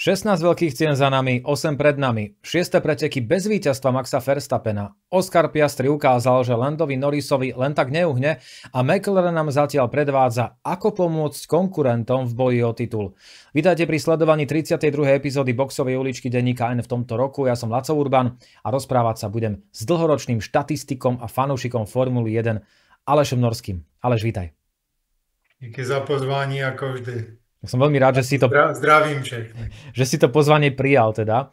16 veľkých cien za nami, 8 pred nami, 6. preteky bez víťazstva Maxa Verstappena. Oscar Piastri ukázal, že Landovi Norrisovi len tak neuhne a McLaren nám zatiaľ predvádza, ako pomôcť konkurentom v boji o titul. Vítajte pri sledovaní 32. epizódy boxovej uličky denníka N v tomto roku. Ja som Laco Urban a rozprávať sa budem s dlhoročným štatistikom a fanúšikom Formuly 1 Alešom Norským. Aleš, vítaj. Díky za pozvání, ako vždy. Tak som veľmi rád, že si to... Zdravím všetkých. Že si to pozvanie prijal teda.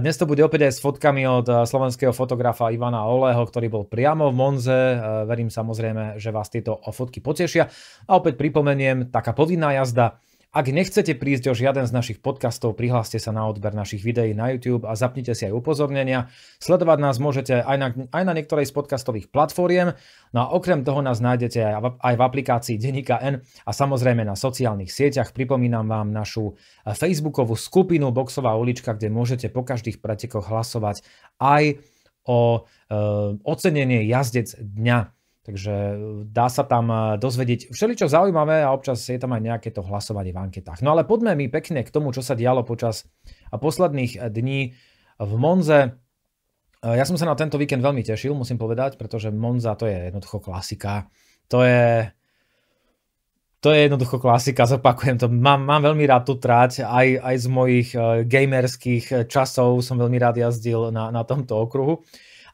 Dnes to bude opäť aj s fotkami od eh, slovenského fotografa Ivana Oleho, ktorý bol priamo v Monze. Eh, verím samozrejme, že vás tieto fotky potešia. A opäť pripomeniem, taká povinná jazda ak nechcete prísť o žiaden z našich podcastov, prihláste sa na odber našich videí na YouTube a zapnite si aj upozornenia. Sledovať nás môžete aj na, aj na niektorej z podcastových platformiem. No a okrem toho nás nájdete aj v, aj v aplikácii Denika N a samozrejme na sociálnych sieťach. Pripomínam vám našu eh, facebookovú skupinu Boxová ulička, kde môžete po každých pretekoch hlasovať aj o e, ocenenie jazdec dňa. Takže e, dá sa tam e, dozvedieť všeličo zaujímavé a občas je tam aj nejaké to hlasovanie v anketách. No ale poďme mi pekne k tomu, čo sa dialo počas e, posledných dní v Monze. Ja som sa na tento víkend veľmi tešil, musím povedať, pretože Monza to je jednoducho klasika. To je, to je jednoducho klasika, zopakujem to. Mám, mám veľmi rád tú trať, aj, aj z mojich gamerských časov som veľmi rád jazdil na, na tomto okruhu.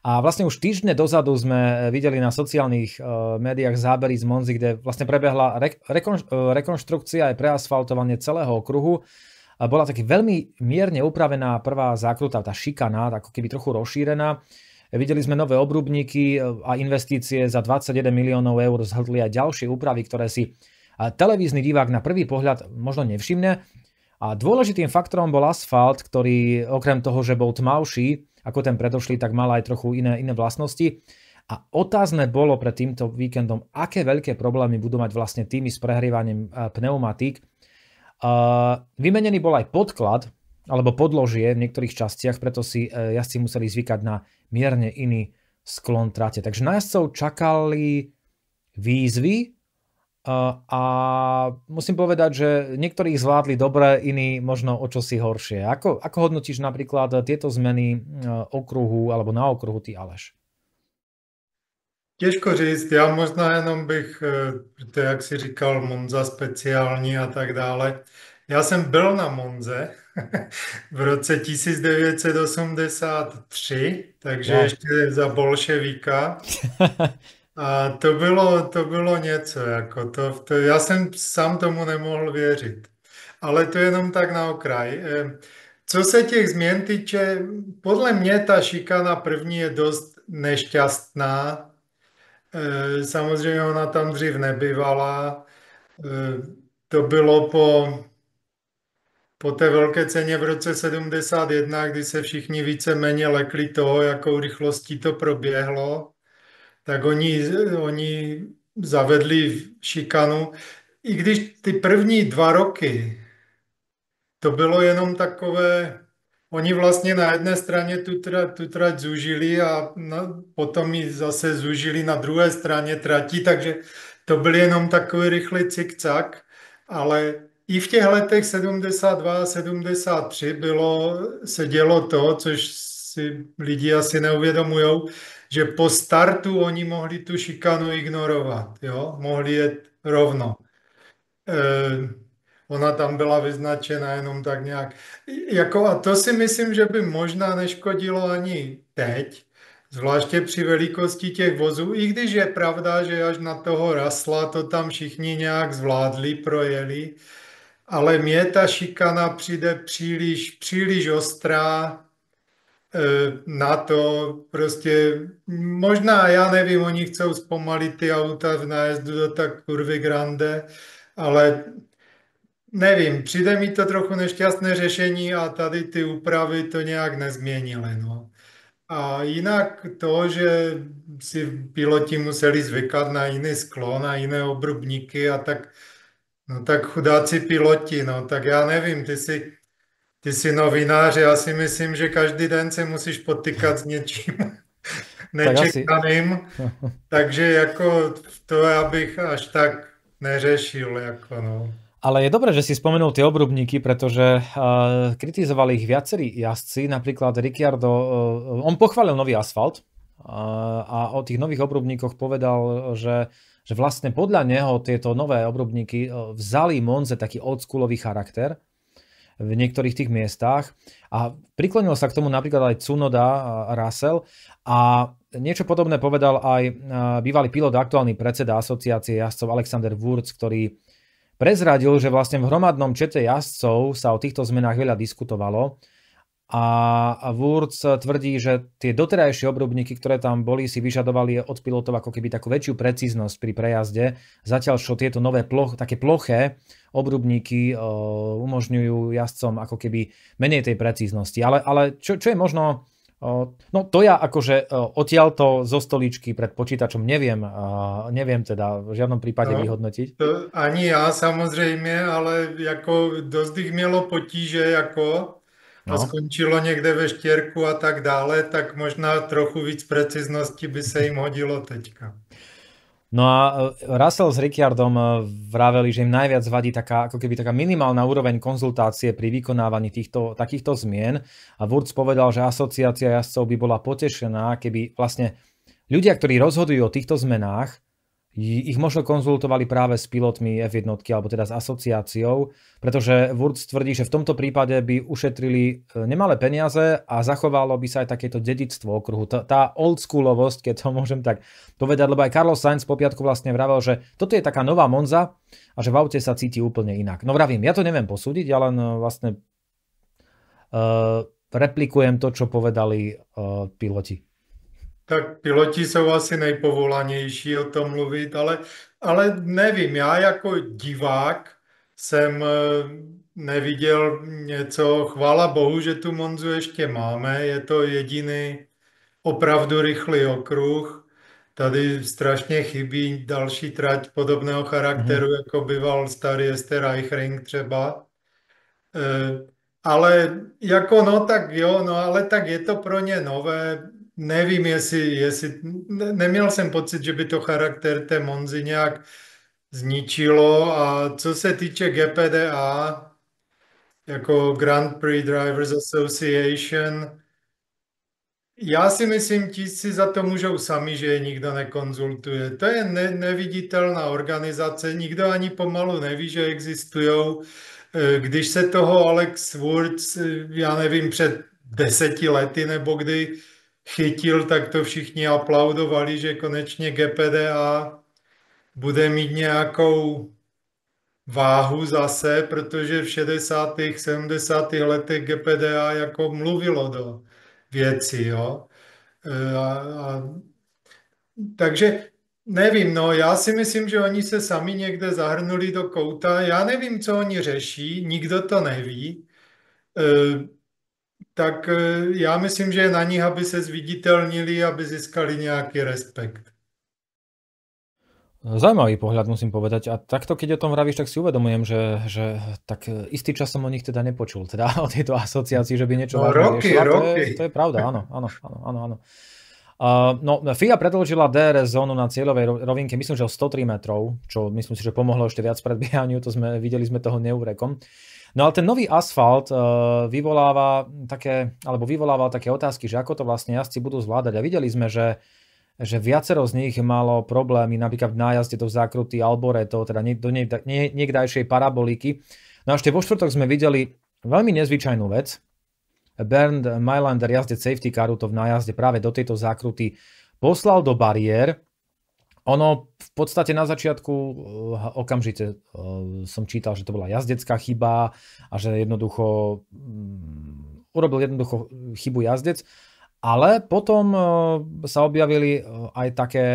A vlastne už týždne dozadu sme eh, videli na sociálnych eh, médiách zábery z Monzy, kde vlastne prebehla re- rekonš- eh, rekonštrukcia aj preasfaltovanie celého okruhu. A bola taký veľmi mierne upravená prvá zákruta, tá šikana, ako keby trochu rozšírená. Videli sme nové obrubníky a investície za 21 miliónov eur zhrdli aj ďalšie úpravy, ktoré si televízny divák na prvý pohľad možno nevšimne. A dôležitým faktorom bol asfalt, ktorý okrem toho, že bol tmavší, ako ten predošlý, tak mal aj trochu iné, iné vlastnosti. A otázne bolo pred týmto víkendom, aké veľké problémy budú mať vlastne týmy s prehrievaním e, pneumatík. E, vymenený bol aj podklad, alebo podložie v niektorých častiach, preto si e, jazdci museli zvykať na mierne iný sklon trate. Takže na jazdcov čakali výzvy, a musím povedať, že niektorí ich zvládli dobre, iní možno o čosi horšie. Ako, ako hodnotíš napríklad tieto zmeny e, okruhu alebo na okruhu ty Aleš? Těžko říct, já možná jenom bych, e, to jak si říkal, Monza speciální a tak dále. Já jsem byl na Monze v roce 1983, takže ještě za bolševíka. A to bylo, to bylo něco, jako to, to, já jsem sám tomu nemohl věřit. Ale to jenom tak na okraj. Eh, co se těch změn týče, podle mě ta šikana první je dost nešťastná. Eh, samozřejmě ona tam dřív nebyvala. Eh, to bylo po, po té velké ceně v roce 71, kdy se všichni více-méně lekli toho, jakou rychlostí to proběhlo tak oni, oni zavedli šikanu. I když ty první dva roky, to bylo jenom takové, oni vlastně na jedné straně tu, tra, tu trať zúžili a na, potom ji zase zúžili na druhé straně trati, takže to byl jenom takový rychlý cik-cak, ale i v těch letech 72 a 73 bylo, se dělo to, což si lidi asi neuvědomují, že po startu oni mohli tu šikanu ignorovat, jo? mohli jet rovno. E, ona tam byla vyznačena jenom tak nějak. Jako, a to si myslím, že by možná neškodilo ani teď, zvláště při velikosti těch vozů, i když je pravda, že až na toho rasla to tam všichni nějak zvládli, projeli, ale mě ta šikana přijde příliš, příliš ostrá, E, na to. Proste možná, ja neviem, oni chcú spomaliť tie auta v nájezdu do tak kurvy grande, ale nevím, přijde mi to trochu nešťastné řešení a tady ty úpravy to nějak nezměnily. No. A jinak to, že si piloti museli zvykat na jiný sklon a jiné obrubníky a tak, no tak chudáci piloti, no tak já nevím, ty si Ty jsi novinář, já si myslím, že každý den se musíš potýkat s něčím nečekaným, tak takže jako to já bych až tak neřešil. Jako no. Ale je dobré, že si spomenul tie obrubníky, pretože uh, eh, kritizovali ich viacerí jazdci, napríklad Ricciardo, uh, on pochválil nový asfalt uh, a o tých nových obrubníkoch povedal, že, že vlastne podľa neho tieto nové obrubníky uh, vzali Monze taký oldschoolový charakter, v niektorých tých miestach. A priklonil sa k tomu napríklad aj Cunoda a Russell a niečo podobné povedal aj e, bývalý pilot, aktuálny predseda asociácie jazdcov Alexander Wurz, ktorý prezradil, že vlastne v hromadnom čete jazdcov sa o týchto zmenách veľa diskutovalo a Wurz tvrdí, že tie doterajšie obrubníky, ktoré tam boli, si vyžadovali od pilotov ako keby takú väčšiu precíznosť pri prejazde, zatiaľ čo tieto nové ploch, také ploché obrubníky eh, umožňujú jazdcom ako keby menej tej precíznosti. Ale, ale čo, čo je možno... Eh, no to ja akože eh, odtiaľto zo stoličky pred počítačom neviem, neviem teda v žiadnom prípade no, vyhodnotiť. To ani ja samozrejme, ale ako dosť ich mielo potíže, ako no. a skončilo někde ve štěrku a tak dále, tak možná trochu víc preciznosti by se jim hodilo teďka. No a e, Russell s Ricciardom e, vraveli, že im najviac vadí taká, ako keby taká minimálna úroveň konzultácie pri vykonávaní týchto, takýchto zmien. A Wurz povedal, že asociácia jazdcov by bola potešená, keby vlastne ľudia, ktorí rozhodujú o týchto zmenách, ich možno konzultovali práve s pilotmi F1, alebo teda s asociáciou, pretože Wurz tvrdí, že v tomto prípade by ušetrili e, nemalé peniaze a zachovalo by sa aj takéto dedictvo okruhu. Tá, tá schoolovosť, keď to môžem tak povedať, lebo aj Carlos Sainz po piatku vlastne vravel, že toto je taká nová Monza a že v aute sa cíti úplne inak. No vravím, ja to neviem posúdiť, ja len e, vlastne uh, replikujem to, čo povedali uh, piloti. Tak piloti jsou asi nejpovolanější o tom mluvit, ale, ale nevím, já jako divák jsem eh, neviděl něco, chvála bohu, že tu Monzu ještě máme, je to jediný opravdu rychlý okruh, tady strašně chybí další trať podobného charakteru, mm-hmm. jako býval starý Ester Eichring třeba. E, ale jako no tak jo, no ale tak je to pro ně nové, nevím, jestli, jestli ne, neměl jsem pocit, že by to charakter té Monzy nějak zničilo a co se týče GPDA, jako Grand Prix Drivers Association, já si myslím, ti si za to můžou sami, že je nikdo nekonzultuje. To je ne, neviditelná organizace, nikdo ani pomalu neví, že existují. E, když se toho Alex Woods, e, já nevím, před deseti lety nebo kdy chytil, tak to všichni aplaudovali, že konečně GPDA bude mít nějakou váhu zase, protože v 60. 70. letech GPDA jako mluvilo do věci. Jo? E, a, a, takže nevím, no já si myslím, že oni se sami někde zahrnuli do kouta. Já nevím, co oni řeší, nikdo to neví. E, tak e, já myslím, že je na nich, aby se zviditelnili, aby získali nějaký respekt. Zaujímavý pohľad, musím povedať. A takto, keď o tom vravíš, tak si uvedomujem, že, že tak istý čas som o nich teda nepočul, teda o tejto asociácii, že by niečo no, roky, to Roky. To, je, to je pravda, áno, áno, áno, áno. áno. Uh, no, FIA predlžila DRS zónu na cieľovej rovinke, myslím, že o 103 metrov, čo myslím si, že pomohlo ešte viac predbiehaniu, to sme, videli sme toho neurekom. Uh, No ale ten nový asfalt eh, vyvoláva také, alebo vyvolával také otázky, že ako to vlastne jazdci budú zvládať. A videli sme, že že viacero z nich malo problémy napríklad v nájazde do zákruty Alboreto, teda do niekdajšej paraboliky. No a ešte vo štvrtok sme videli veľmi nezvyčajnú vec. Bernd Mylander, jazde safety caru, to v nájazde práve do tejto zákruty poslal do bariér ono v podstate na začiatku eh, okamžite eh, som čítal, že to bola jazdecká chyba a že jednoducho mm, urobil jednoducho chybu jazdec, ale potom eh, sa objavili aj také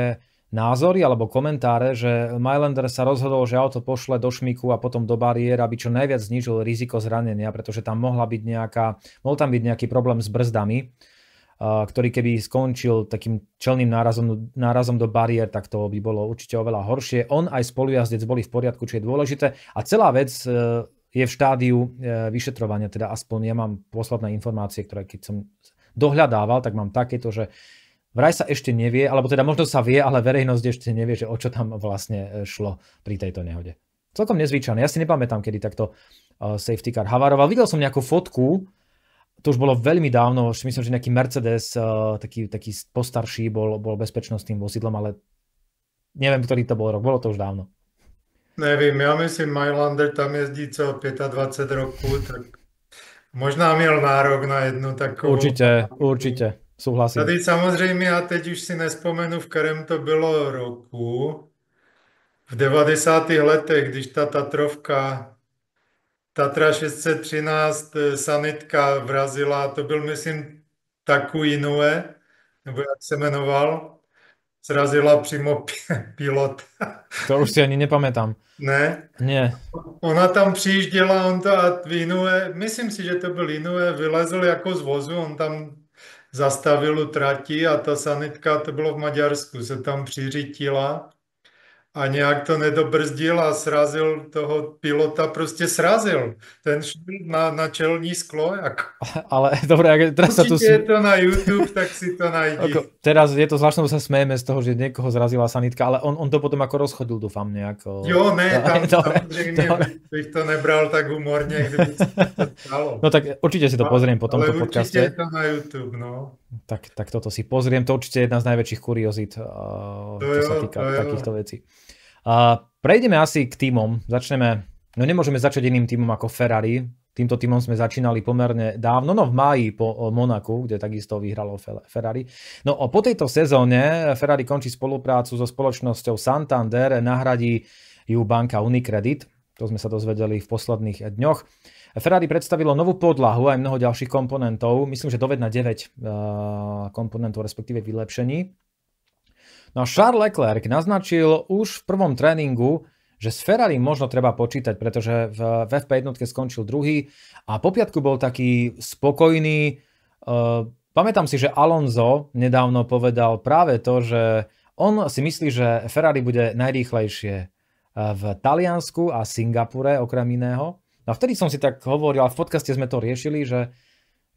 názory alebo komentáre, že Mylander sa rozhodol, že auto pošle do šmiku a potom do bariéra aby čo najviac znižil riziko zranenia, pretože tam mohla byť nejaká, mohol tam byť nejaký problém s brzdami ktorý keby skončil takým čelným nárazom, nárazom do bariér, tak to by bolo určite oveľa horšie. On aj spolujazdec boli v poriadku, čo je dôležité. A celá vec e, je v štádiu e, vyšetrovania, teda aspoň ja mám posledné informácie, ktoré keď som dohľadával, tak mám takéto, že vraj sa ešte nevie, alebo teda možno sa vie, ale verejnosť ešte nevie, že o čo tam vlastne e, šlo pri tejto nehode. Celkom nezvyčajné. Ja si nepamätám, kedy takto safety car havaroval. Videl som nejakú fotku, to už bolo veľmi dávno, ešte myslím, že nejaký Mercedes, eh, taký, taký postarší, bol, bol bezpečnostným vozidlom, ale neviem, ktorý to bol rok, bolo to už dávno. Nevím, ja myslím, Mylander tam jezdí co 25 rokov, tak možná měl nárok na jednu takovou. Určitě, určitě, souhlasím. Tady samozřejmě, já teď už si nespomenu, v kterém to bylo roku, v 90. letech, když ta Tatrovka Tatra 613 eh, sanitka vrazila, to byl, myslím, Taku Inoue, nebo jak se jmenoval, Zrazila přímo pilot. To už si ani nepamätám. Ne? Ne. Ona tam přijížděla, on to a Inoue, myslím si, že to byl Inoue, vylezl jako z vozu, on tam zastavil u trati a ta sanitka, to bylo v Maďarsku, se tam přiřítila a nejak to nedobrzdil a srazil toho pilota, proste srazil ten šmíl na, na čelní sklo. Ako... Ale dobre, teraz sa tu... je to na YouTube, tak si to nájdi. Ako, teraz je to zvláštne, sa smejeme z toho, že niekoho zrazila sanitka, ale on, on to potom ako rozchodil, dúfam, nejako. Jo, ne, tam, tam bych to nebral tak humorne, kdyby to stalo. No tak určite si to pozriem potom tomto ale podcaste. Ale určite je to na YouTube, no. Tak, tak toto si pozriem, to určite je jedna z najväčších kuriozít, čo sa týka takýchto jo. vecí. A prejdeme asi k týmom. Začneme, no nemôžeme začať iným týmom ako Ferrari. Týmto týmom sme začínali pomerne dávno, no v máji po Monaku, kde takisto vyhralo Ferrari. No po tejto sezóne Ferrari končí spoluprácu so spoločnosťou Santander, nahradí ju banka Unicredit, to sme sa dozvedeli v posledných dňoch. Ferrari predstavilo novú podlahu aj mnoho ďalších komponentov, myslím, že do 9 eh, komponentov, respektíve vylepšení. No a Charles Leclerc naznačil už v prvom tréningu, že s Ferrari možno treba počítať, pretože v, v FP1 skončil druhý a po piatku bol taký spokojný. Uh, pamätám si, že Alonso nedávno povedal práve to, že on si myslí, že Ferrari bude najrýchlejšie e, v Taliansku a Singapure okrem iného. No a vtedy som si tak hovoril, a v podcaste sme to riešili, že,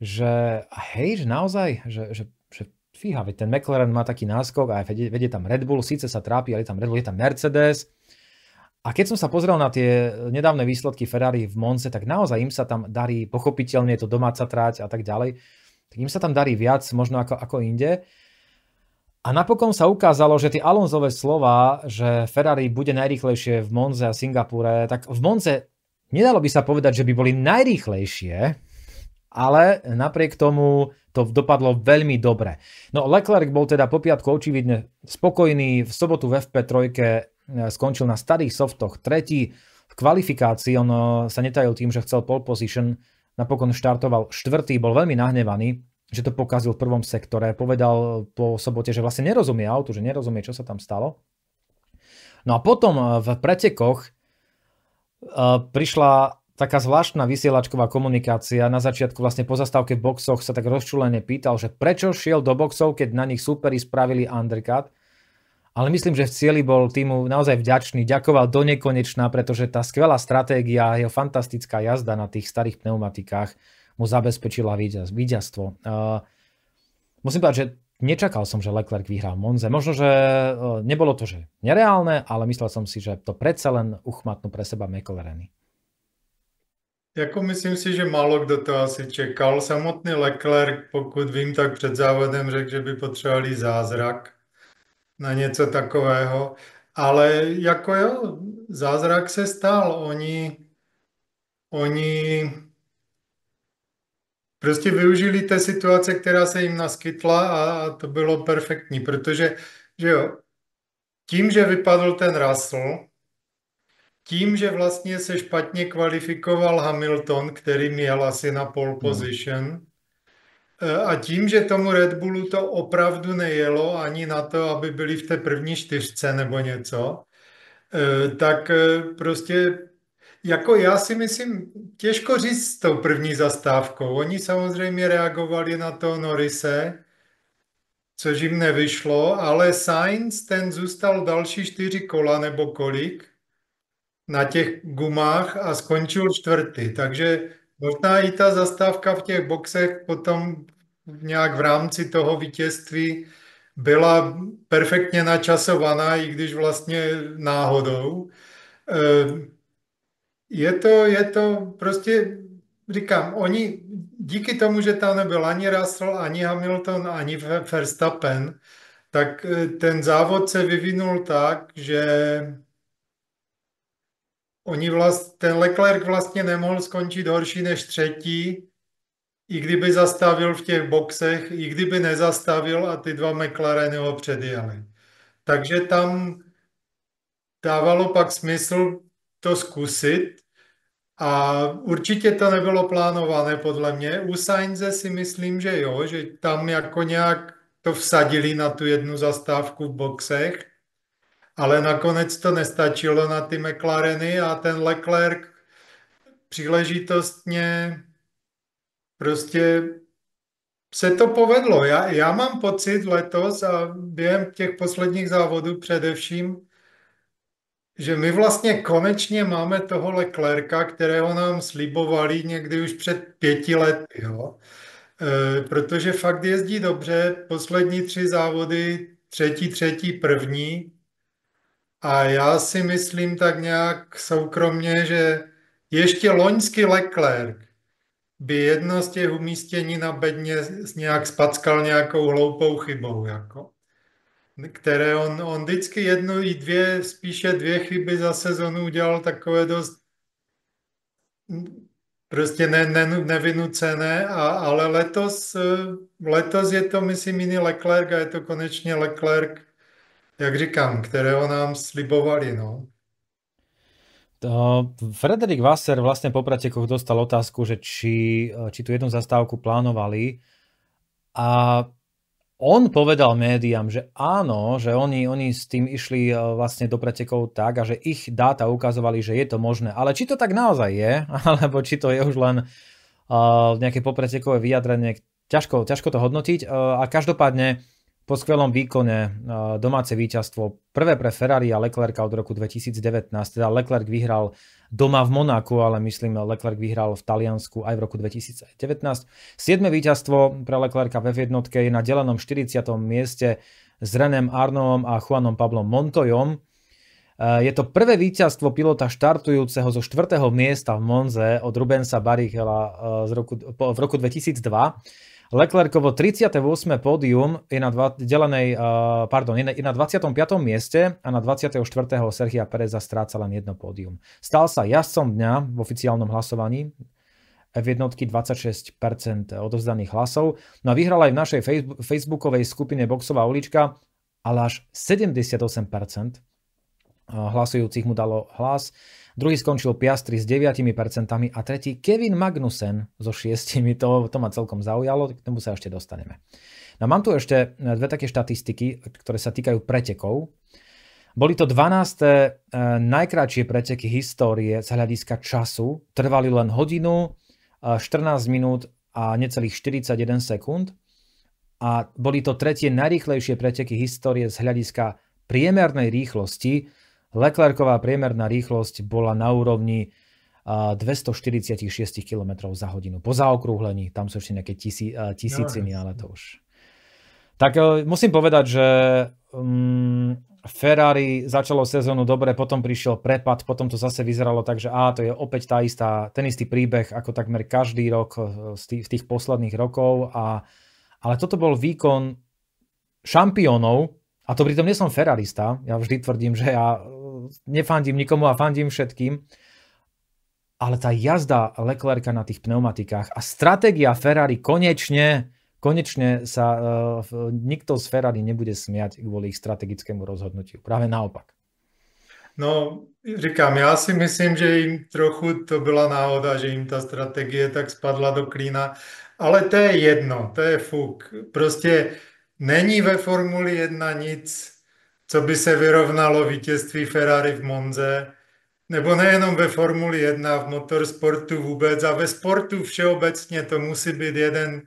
že hej, že naozaj, že, že fíha, veď ten McLaren má taký náskok a vedie, tam Red Bull, síce sa trápi, ale je tam Red Bull, je tam Mercedes. A keď som sa pozrel na tie nedávne výsledky Ferrari v Monce, tak naozaj im sa tam darí, pochopiteľne je to domáca tráť a tak ďalej, tak im sa tam darí viac možno ako, ako inde. A napokon sa ukázalo, že tie Alonzové slova, že Ferrari bude najrýchlejšie v Monze a Singapure, tak v Monze nedalo by sa povedať, že by boli najrýchlejšie, ale napriek tomu to dopadlo veľmi dobre. No Leclerc bol teda po piatku očividne spokojný, v sobotu v FP3 e, skončil na starých softoch tretí, v kvalifikácii on e, sa netajil tým, že chcel pole position, napokon štartoval štvrtý, bol veľmi nahnevaný, že to pokazil v prvom sektore, povedal po sobote, že vlastne nerozumie autu, že nerozumie, čo sa tam stalo. No a potom e, v pretekoch prišla taká zvláštna vysielačková komunikácia. Na začiatku vlastne po zastávke v boxoch sa tak rozčulene pýtal, že prečo šiel do boxov, keď na nich superi spravili undercut. Ale myslím, že v cieli bol týmu naozaj vďačný, ďakoval do nekonečná, pretože tá skvelá stratégia, jeho fantastická jazda na tých starých pneumatikách mu zabezpečila víťaz, víťazstvo. Uh, musím povedať, že nečakal som, že Leclerc vyhrá Monze. Možno, že nebolo to, že nereálne, ale myslel som si, že to predsa len uchmatnú pre seba McLareny. Jako myslím si, že málo kdo to asi čekal. Samotný Leclerc, pokud vím, tak před závodem řekl, že by potřebovali zázrak na něco takového. Ale jako jo, zázrak se stal. Oni, oni prostě využili té situace, která se jim naskytla a to bylo perfektní, protože že jo, tím, že vypadl ten Russell, tím, že vlastně se špatně kvalifikoval Hamilton, který měl asi na pole hmm. position, hmm. a tím, že tomu Red Bullu to opravdu nejelo ani na to, aby byli v té první čtyřce nebo něco, e, tak e, prostě jako já si myslím, těžko říct s tou první zastávkou. Oni samozřejmě reagovali na to Norise, což jim nevyšlo, ale Sainz ten zůstal další čtyři kola nebo kolik na těch gumách a skončil čtvrtý. Takže možná i ta zastávka v těch boxech potom nějak v rámci toho vítězství byla perfektně načasovaná, i když vlastně náhodou. Eh, je to, je to prostě, říkám, oni díky tomu, že tam nebyl ani Russell, ani Hamilton, ani Verstappen, tak eh, ten závod se vyvinul tak, že oni vlast, ten Leclerc vlastně nemohl skončit horší než třetí, i kdyby zastavil v těch boxech, i kdyby nezastavil a ty dva McLareny ho předjeli. Takže tam dávalo pak smysl to zkusit a určitě to nebylo plánované podle mě. U Sainze si myslím, že jo, že tam jako nějak to vsadili na tu jednu zastávku v boxech ale nakonec to nestačilo na ty McLareny a ten Leclerc příležitostně prostě se to povedlo. Já, já mám pocit letos a během těch posledních závodů především, že my vlastně konečně máme toho Leclerca, kterého nám slibovali někdy už před pěti lety. Jo? E, protože fakt jezdí dobře, poslední tři závody, třetí, třetí, první, a já si myslím tak nějak soukromně, že ještě loňský Leclerc by jedno z těch umístění na bedně nějak spackal nějakou hloupou chybou. Jako které on, on vždycky jednu i dvě, spíše dvě chyby za sezonu udělal takové dost mm, prostě ne, ne, nevynucené, a, ale letos, eh, letos je to, myslím, jiný Leclerc a je to konečně Leclerc, jak říkám, kterého nám slibovali. No. Frederik Wasser vlastne po pretekoch dostal otázku, že či, či tú jednu zastávku plánovali a on povedal médiám, že áno, že oni, oni s tým išli e, vlastne do pretekov tak a že ich dáta ukazovali, že je to možné. Ale či to tak naozaj je, alebo či to je už len uh, nejaké popretekové vyjadrenie, ťažko, ťažko to hodnotiť. Uh, a každopádne po skvelom výkone domáce víťazstvo, prvé pre Ferrari a Leclerca od roku 2019, teda Leclerc vyhral doma v Monáku, ale myslím Leclerc vyhral v Taliansku aj v roku 2019. Siedme víťazstvo pre Leclerca v F1 je na delenom 40. mieste s Renem Arnovom a Juanom Pablom Montojom. E, je to prvé víťazstvo pilota štartujúceho zo 4. miesta v Monze od Rubensa Barichela e, z roku, v roku 2002. Leclercovo 38. pódium je na, dva, delenej, uh, pardon, je na 25. mieste a na 24. Sergia Pereza stráca len jedno pódium. Stal sa jazdcom dňa v oficiálnom hlasovaní v jednotky 26% odovzdaných hlasov. No a vyhral aj v našej facebookovej skupine Boxová ulička, ale až 78% hlasujúcich mu dalo hlas. Druhý skončil Piastri s 9% a tretí Kevin Magnussen so 6%. To, to ma celkom zaujalo, k tomu sa ešte dostaneme. No mám tu ešte e, dve také štatistiky, ktoré sa týkajú pretekov. Boli to 12. E, najkračšie preteky histórie z hľadiska času. Trvali len hodinu, 14 e, minút a necelých 41 sekúnd. A boli to tretie najrýchlejšie preteky histórie z hľadiska priemernej rýchlosti Leclerková priemerná rýchlosť bola na úrovni 246 km za hodinu. Po zaokrúhlení, tam sú ešte nejaké tisí, tisíciny, no, no. ale to už... Tak e, musím povedať, že mm, Ferrari začalo sezónu dobre, potom prišiel prepad, potom to zase vyzeralo tak, že á, to je opäť tá istá, ten istý príbeh ako takmer každý rok e, z tých, z tých posledných rokov. A, ale toto bol výkon šampiónov, a to pritom nie som ferrarista, ja vždy tvrdím, že ja nefandím nikomu a fandím všetkým, ale tá jazda Leclerca na tých pneumatikách a stratégia Ferrari konečne, konečne sa uh, nikto z Ferrari nebude smiať kvôli ich strategickému rozhodnutiu. Práve naopak. No, říkám, já si myslím, že im trochu to byla náhoda, že im ta strategie tak spadla do klína, ale to je jedno, to je fuk. Prostě není ve Formuli 1 nic co by se vyrovnalo vítězství Ferrari v Monze, nebo nejenom ve Formuli 1, v motorsportu vůbec a ve sportu všeobecně to musí být jeden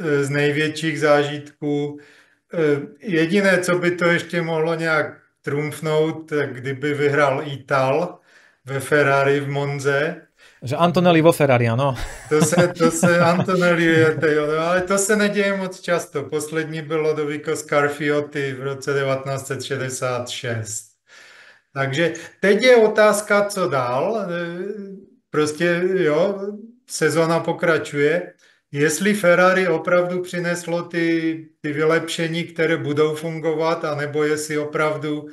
e, z největších zážitků. E, jediné, co by to ještě mohlo nějak trumfnout, kdyby vyhrál Ital ve Ferrari v Monze, že Antonelli vo Ferrari, áno. To se, to sa Antonelli, ale to se neděje moc často. Poslední byl Lodovico Scarfiotti v roce 1966. Takže teď je otázka, co dál. Prostě, jo, sezona pokračuje. Jestli Ferrari opravdu přineslo ty, ty vylepšení, které budou fungovat, anebo jestli opravdu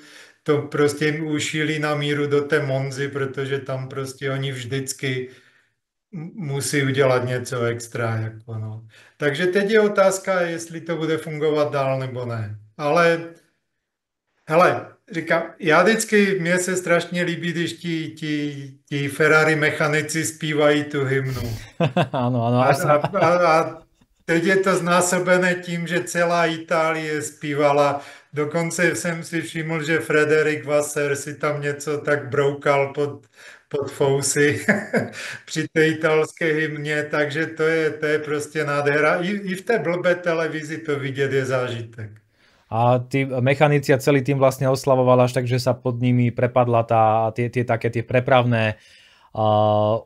to prostě jim ušílí na míru do té Monzy, protože tam prostě oni vždycky musí udělat něco extra. Jako no. Takže teď je otázka, jestli to bude fungovat dál nebo ne. Ale hele, říkám, já vždycky, mně se strašně líbí, když ti, ti, ti Ferrari mechanici zpívají tu hymnu. ano, ano. A, a, a, a teď je to znásobené tím, že celá Itálie zpívala Dokonce jsem si všiml, že Frederik Wasser si tam něco tak broukal pod, pod fousy při té italské hymně, takže to je, to je prostě nádhera. I, I v té blbé televizi to vidět je zážitek. A tí mechanici a celý tým vlastne oslavoval až tak, že sa pod nimi prepadla tá, tie, tie také tie prepravné uh,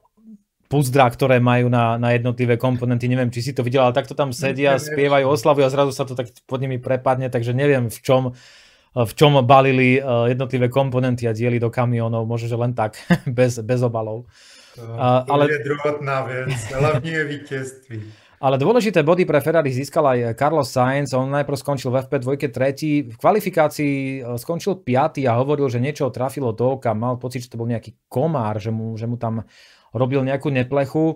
Púzdra, ktoré majú na, na jednotlivé komponenty. Neviem, či si to videl, ale takto tam sedia, spievajú, oslavujú a zrazu sa to tak pod nimi prepadne, takže neviem v čom v čom balili eh, jednotlivé komponenty a dieli do kamionov, možno, že len tak, bez, bez obalov. To, ale... je druhotná vec, hlavne je víťazství. Ale dôležité body pre Ferrari získal aj Carlos Sainz. On najprv skončil v FP2 tretí, v kvalifikácii eh, skončil piatý a hovoril, že niečo trafilo do oka. Mal pocit, že to bol nejaký komár, že mu, že mu tam robil nejakú neplechu. E,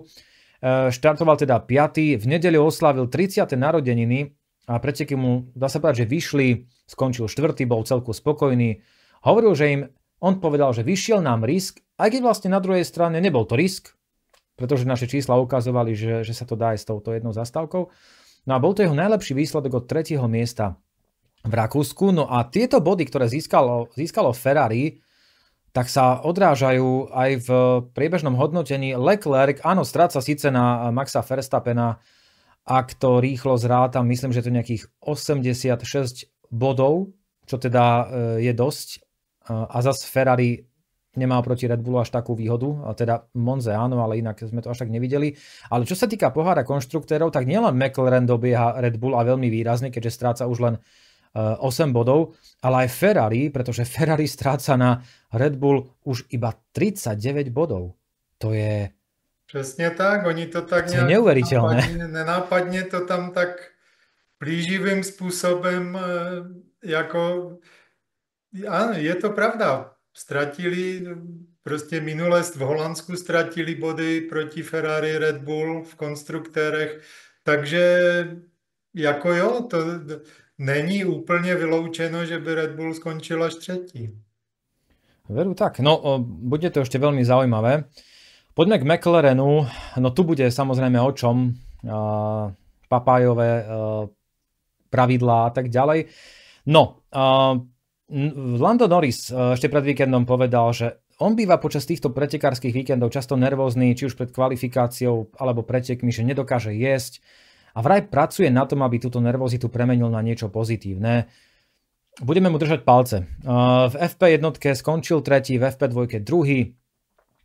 štartoval teda 5. V nedeli oslavil 30. narodeniny a preteky mu, dá sa povedať, že vyšli, skončil 4. bol celku spokojný. Hovoril, že im, on povedal, že vyšiel nám risk, aj keď vlastne na druhej strane nebol to risk, pretože naše čísla ukazovali, že, že sa to dá aj s touto jednou zastávkou. No a bol to jeho najlepší výsledok od tretieho miesta v Rakúsku. No a tieto body, ktoré získalo, získalo Ferrari, tak sa odrážajú aj v priebežnom hodnotení. Leclerc, áno, stráca síce na eh, Maxa Verstappena, ak to rýchlo zrátam, myslím, že to nejakých 86 bodov, čo teda eh, je dosť. A zase Ferrari nemá proti Red Bullu až takú výhodu, teda Monze áno, ale inak sme to až tak nevideli. Ale čo sa týka pohára konštruktérov, tak nielen McLaren dobieha Red Bull a veľmi výrazne, keďže stráca už len 8 eh, bodov, ale aj Ferrari, pretože Ferrari stráca na Red Bull už iba 39 bodov. To je... Presne tak, oni to tak to neuveriteľné. Nenápadne, to tam tak plíživým spôsobom, e, ako... Áno, je to pravda. Stratili, prostě minulest v Holandsku stratili body proti Ferrari Red Bull v konstruktérech, takže ako jo, to není úplně vyloučeno, že by Red Bull skončil až třetí. Veru tak. No, bude to ešte veľmi zaujímavé. Poďme k McLarenu. No tu bude samozrejme o čom. Papájové e, pravidlá a tak ďalej. No, Lando Norris e, ešte pred víkendom povedal, že on býva počas týchto pretekárskych víkendov často nervózny, či už pred kvalifikáciou alebo pretekmi, že nedokáže jesť. A vraj pracuje na tom, aby túto nervozitu premenil na niečo pozitívne budeme mu držať palce. V FP jednotke skončil tretí, v FP 2 druhý.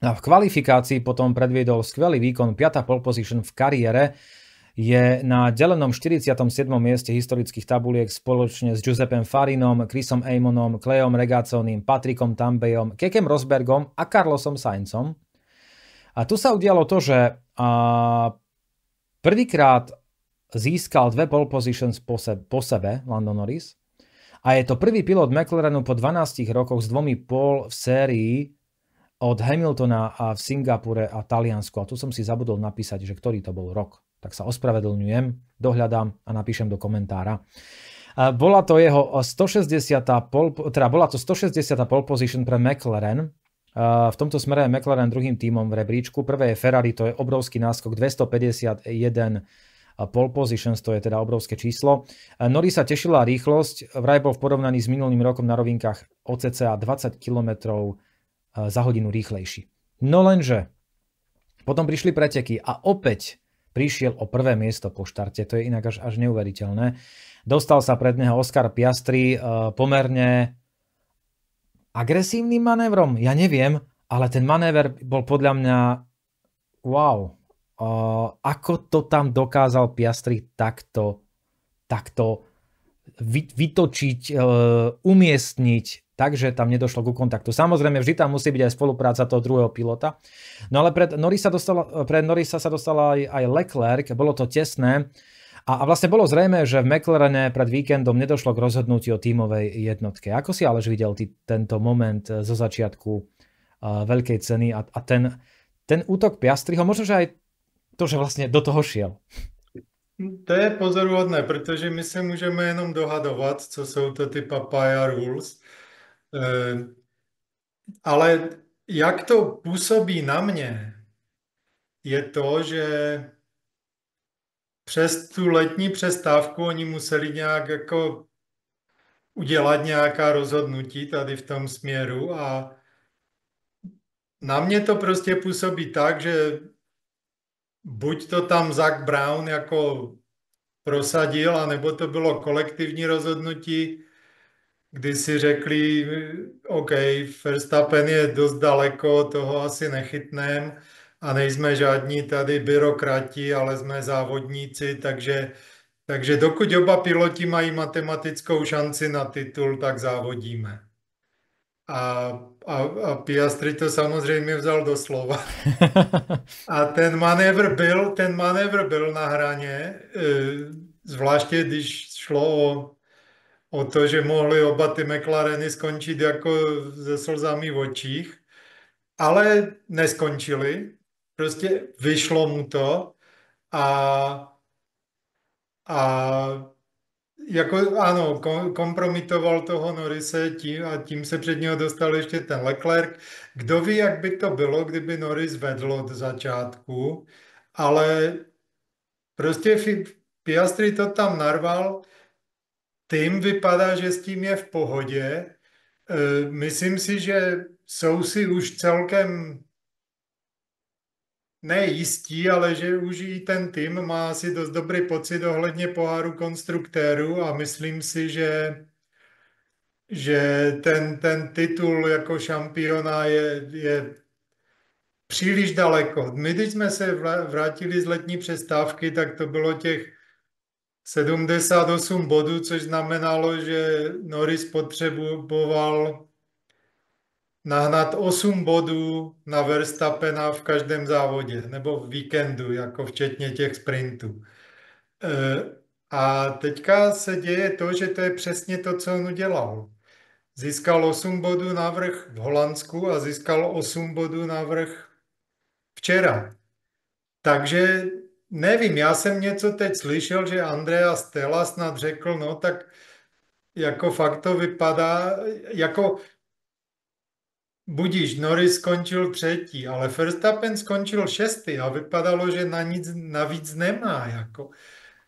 v kvalifikácii potom predviedol skvelý výkon, 5. pole position v kariére je na delenom 47. mieste historických tabuliek spoločne s Giuseppem Farinom, Chrisom Amonom, Cleom Regaconim, Patrikom Tambejom, Kekem Rosbergom a Carlosom Saincom. A tu sa udialo to, že prvýkrát získal dve pole positions po, po sebe Lando Norris a je to prvý pilot McLarenu po 12 rokoch s dvomi pol v sérii od Hamiltona a v Singapure a Taliansku. A tu som si zabudol napísať, že ktorý to bol rok. Tak sa ospravedlňujem, dohľadám a napíšem do komentára. Bola to jeho 160. Pol, teda bola to 160. pole position pre McLaren. V tomto smere je McLaren druhým tímom v rebríčku. Prvé je Ferrari, to je obrovský náskok 251 pole positions, to je teda obrovské číslo. E, sa tešila rýchlosť, vraj bol v porovnaní s minulým rokom na rovinkách o cca 20 km za hodinu rýchlejší. No lenže, potom prišli preteky a opäť prišiel o prvé miesto po štarte, to je inak až, až neuveriteľné. Dostal sa pred neho Oscar Piastri e, pomerne agresívnym manévrom, ja neviem, ale ten manéver bol podľa mňa wow, ako to tam dokázal Piastri takto, takto vytočiť, e, umiestniť, takže tam nedošlo ku kontaktu. Samozrejme, vždy tam musí byť aj spolupráca toho druhého pilota. No ale pred Norisa, dostala, e, pred Norisa sa dostala aj, aj Leclerc, bolo to tesné. A, a vlastne bolo zrejme, že v McLarene pred víkendom nedošlo k rozhodnutiu o tímovej jednotke. Ako si alež videl ty, tento moment e, zo začiatku uh, veľkej ceny a, a ten, ten útok Piastriho, možno, že aj to, že vlastně do toho šiel. To je pozorúhodné, protože my se můžeme jenom dohadovat, co jsou to ty papaya rules. E, ale jak to působí na mne, je to, že přes tu letní přestávku oni museli nějak jako udělat nějaká rozhodnutí tady v tom směru a na mě to prostě působí tak, že buď to tam Zach Brown jako prosadil, anebo to bylo kolektivní rozhodnutí, kdy si řekli, OK, Verstappen je dost daleko, toho asi nechytneme, a nejsme žádní tady byrokrati, ale jsme závodníci, takže, takže dokud oba piloti mají matematickou šanci na titul, tak závodíme. A, a, a Piastri to samozřejmě vzal do slova. A ten manévr byl, ten manévr byl na hraně, e, zvláště když šlo o, o to, že mohli oba ty McLareny skončit jako se slzami v očích, ale neskončili, prostě vyšlo mu to a, a Jako, ano, kompromitoval toho Norise tím, a tím se před něho dostal ještě ten Leclerc. Kdo ví, jak by to bylo, kdyby Norris vedl od začátku, ale prostě Piastri to tam narval. Tým vypadá, že s tím je v pohodě. E, myslím si, že jsou si už celkem ne jistí, ale že už i ten tým má asi dost dobrý pocit ohledně poháru konstruktérů a myslím si, že že ten, ten titul jako šampiona je, je příliš daleko. My, když jsme se vrátili z letní přestávky, tak to bylo těch 78 bodů, což znamenalo, že Norris potřeboval nahnat 8 bodů na Verstappena v každém závodě nebo v víkendu, jako včetně těch sprintů. E, a teďka se děje to, že to je přesně to, co on udělal. Získal 8 bodů navrh v Holandsku a získal 8 bodů navrh včera. Takže nevím, já jsem něco teď slyšel, že Andrea Stella snad řekl, no tak jako fakt to vypadá, jako Budíš, Norris skončil třetí, ale Verstappen skončil šestý a vypadalo, že na nic navíc nemá. Jako.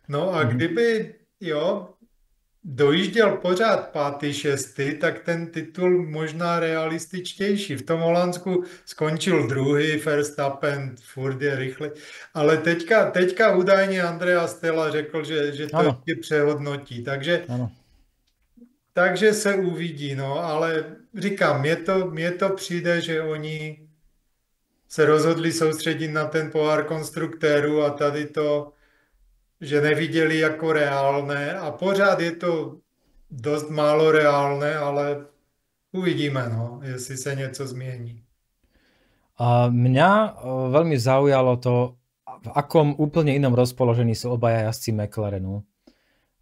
No a mhm. kdyby, jo, dojížděl pořád pátý, šestý, tak ten titul možná realističtější. V tom Holandsku skončil druhý, Verstappen furt je rychle. Ale teďka, teďka údajně Andrea Stella řekl, že, že to ano. přehodnotí. Takže ano. Takže se uvidí, no, ale říkám, mně to, mně to přijde, že oni se rozhodli soustředit na ten pohár konstruktérů a tady to, že neviděli jako reálné a pořád je to dost málo reálné, ale uvidíme, no, jestli se něco změní. A mňa e, veľmi zaujalo to, v akom úplne inom rozpoložení sú obaja jazdci McLarenu.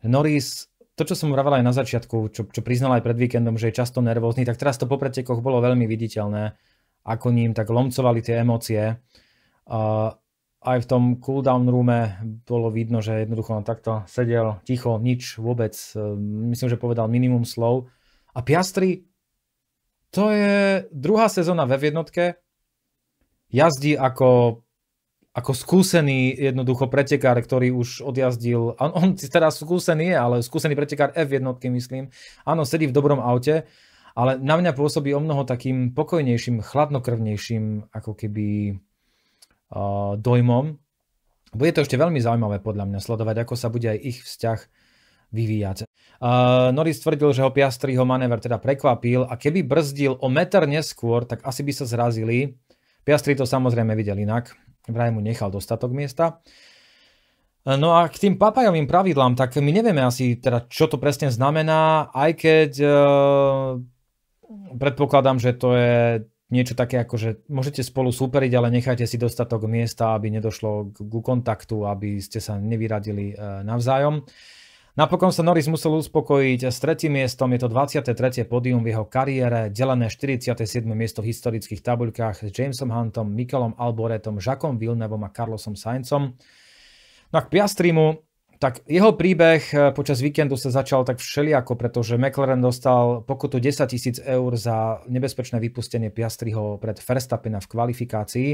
Norris to, čo som vravala aj na začiatku, čo, čo priznal aj pred víkendom, že je často nervózny, tak teraz to po pretekoch bolo veľmi viditeľné, ako ním tak lomcovali tie emócie. Uh, aj v tom cooldown roome bolo vidno, že jednoducho on takto sedel ticho, nič vôbec, uh, myslím, že povedal minimum slov. A Piastri, to je druhá sezóna ve jednotke, jazdí ako ako skúsený jednoducho pretekár, ktorý už odjazdil, on, on teraz skúsený je, ale skúsený pretekár f jednotky, myslím, áno, sedí v dobrom aute, ale na mňa pôsobí o mnoho takým pokojnejším, chladnokrvnejším ako keby uh, dojmom. Bude to ešte veľmi zaujímavé podľa mňa sledovať, ako sa bude aj ich vzťah vyvíjať. Uh, Norris tvrdil, že ho Piastriho manéver teda prekvapil a keby brzdil o meter neskôr, tak asi by sa zrazili. Piastri to samozrejme videl inak, Vraj mu nechal dostatok miesta. No a k tým papajovým pravidlám, tak my nevieme asi teda, čo to presne znamená, aj keď e, predpokladám, že to je niečo také ako, že môžete spolu súperiť, ale nechajte si dostatok miesta, aby nedošlo k, kontaktu, aby ste sa nevyradili e, navzájom. Napokon sa Norris musel uspokojiť s tretím miestom, je to 23. podium v jeho kariére, delené 47. miesto v historických tabuľkách s Jamesom Huntom, Mikelom Alboretom, Žakom Vilnevom a Carlosom Saincom. No a k Piastrimu, tak jeho príbeh eh, počas víkendu sa začal tak všeliako, pretože McLaren dostal pokutu 10 tisíc eur za nebezpečné vypustenie Piastriho pred Verstappena v kvalifikácii.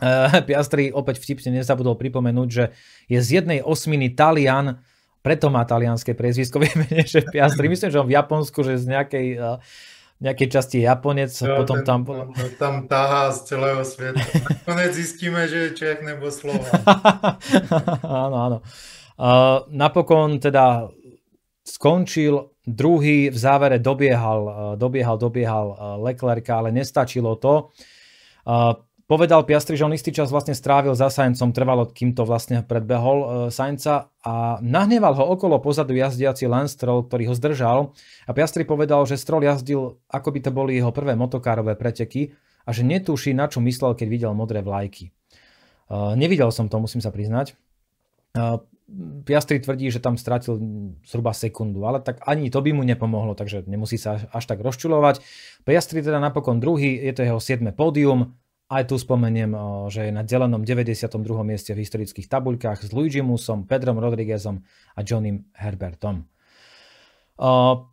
Eh, Piastri opäť vtipne nezabudol pripomenúť, že je z jednej osminy Talian, preto má talianské priezvisko, vieme, že Piastri. Myslím, že on v Japonsku, že z nejakej, eh, nejakej časti Japonec, jo, potom ten, tam Tam táhá z celého sveta. Konec zistíme, že je Čech nebo Slovan. áno, áno. Uh, napokon teda skončil druhý, v závere dobiehal, eh, dobiehal, dobiehal Leclerca, ale nestačilo to. Uh, Povedal Piastri, že on istý čas vlastne strávil za Saincom, trvalo, kým to vlastne predbehol e, Sainca a nahneval ho okolo pozadu jazdiaci Lance Stroll, ktorý ho zdržal a Piastri povedal, že Stroll jazdil, ako by to boli jeho prvé motokárové preteky a že netuší, na čo myslel, keď videl modré vlajky. E, nevidel som to, musím sa priznať. E, Piastri tvrdí, že tam stratil zhruba sekundu, ale tak ani to by mu nepomohlo, takže nemusí sa až tak rozčulovať. Piastri teda napokon druhý, je to jeho 7. pódium, aj tu spomeniem, že je na delenom 92. mieste v historických tabuľkách s Luigi Musom, Pedrom Rodriguezom a Johnnym Herbertom. Uh,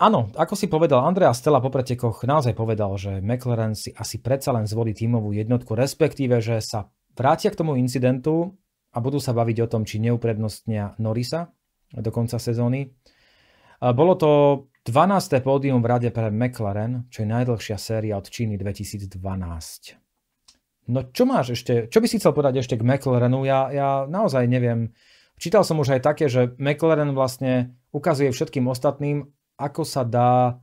áno, ako si povedal, Andrea Stella po pretekoch naozaj povedal, že McLaren si asi predsa len zvolí tímovú jednotku, respektíve, že sa vrátia k tomu incidentu a budú sa baviť o tom, či neuprednostnia Norisa do konca sezóny. Bolo to 12. pódium v rade pre McLaren, čo je najdlhšia séria od Číny 2012. No čo máš ešte, čo by si chcel povedať ešte k McLarenu? Ja, ja naozaj neviem. Čítal som už aj také, že McLaren vlastne ukazuje všetkým ostatným, ako sa dá,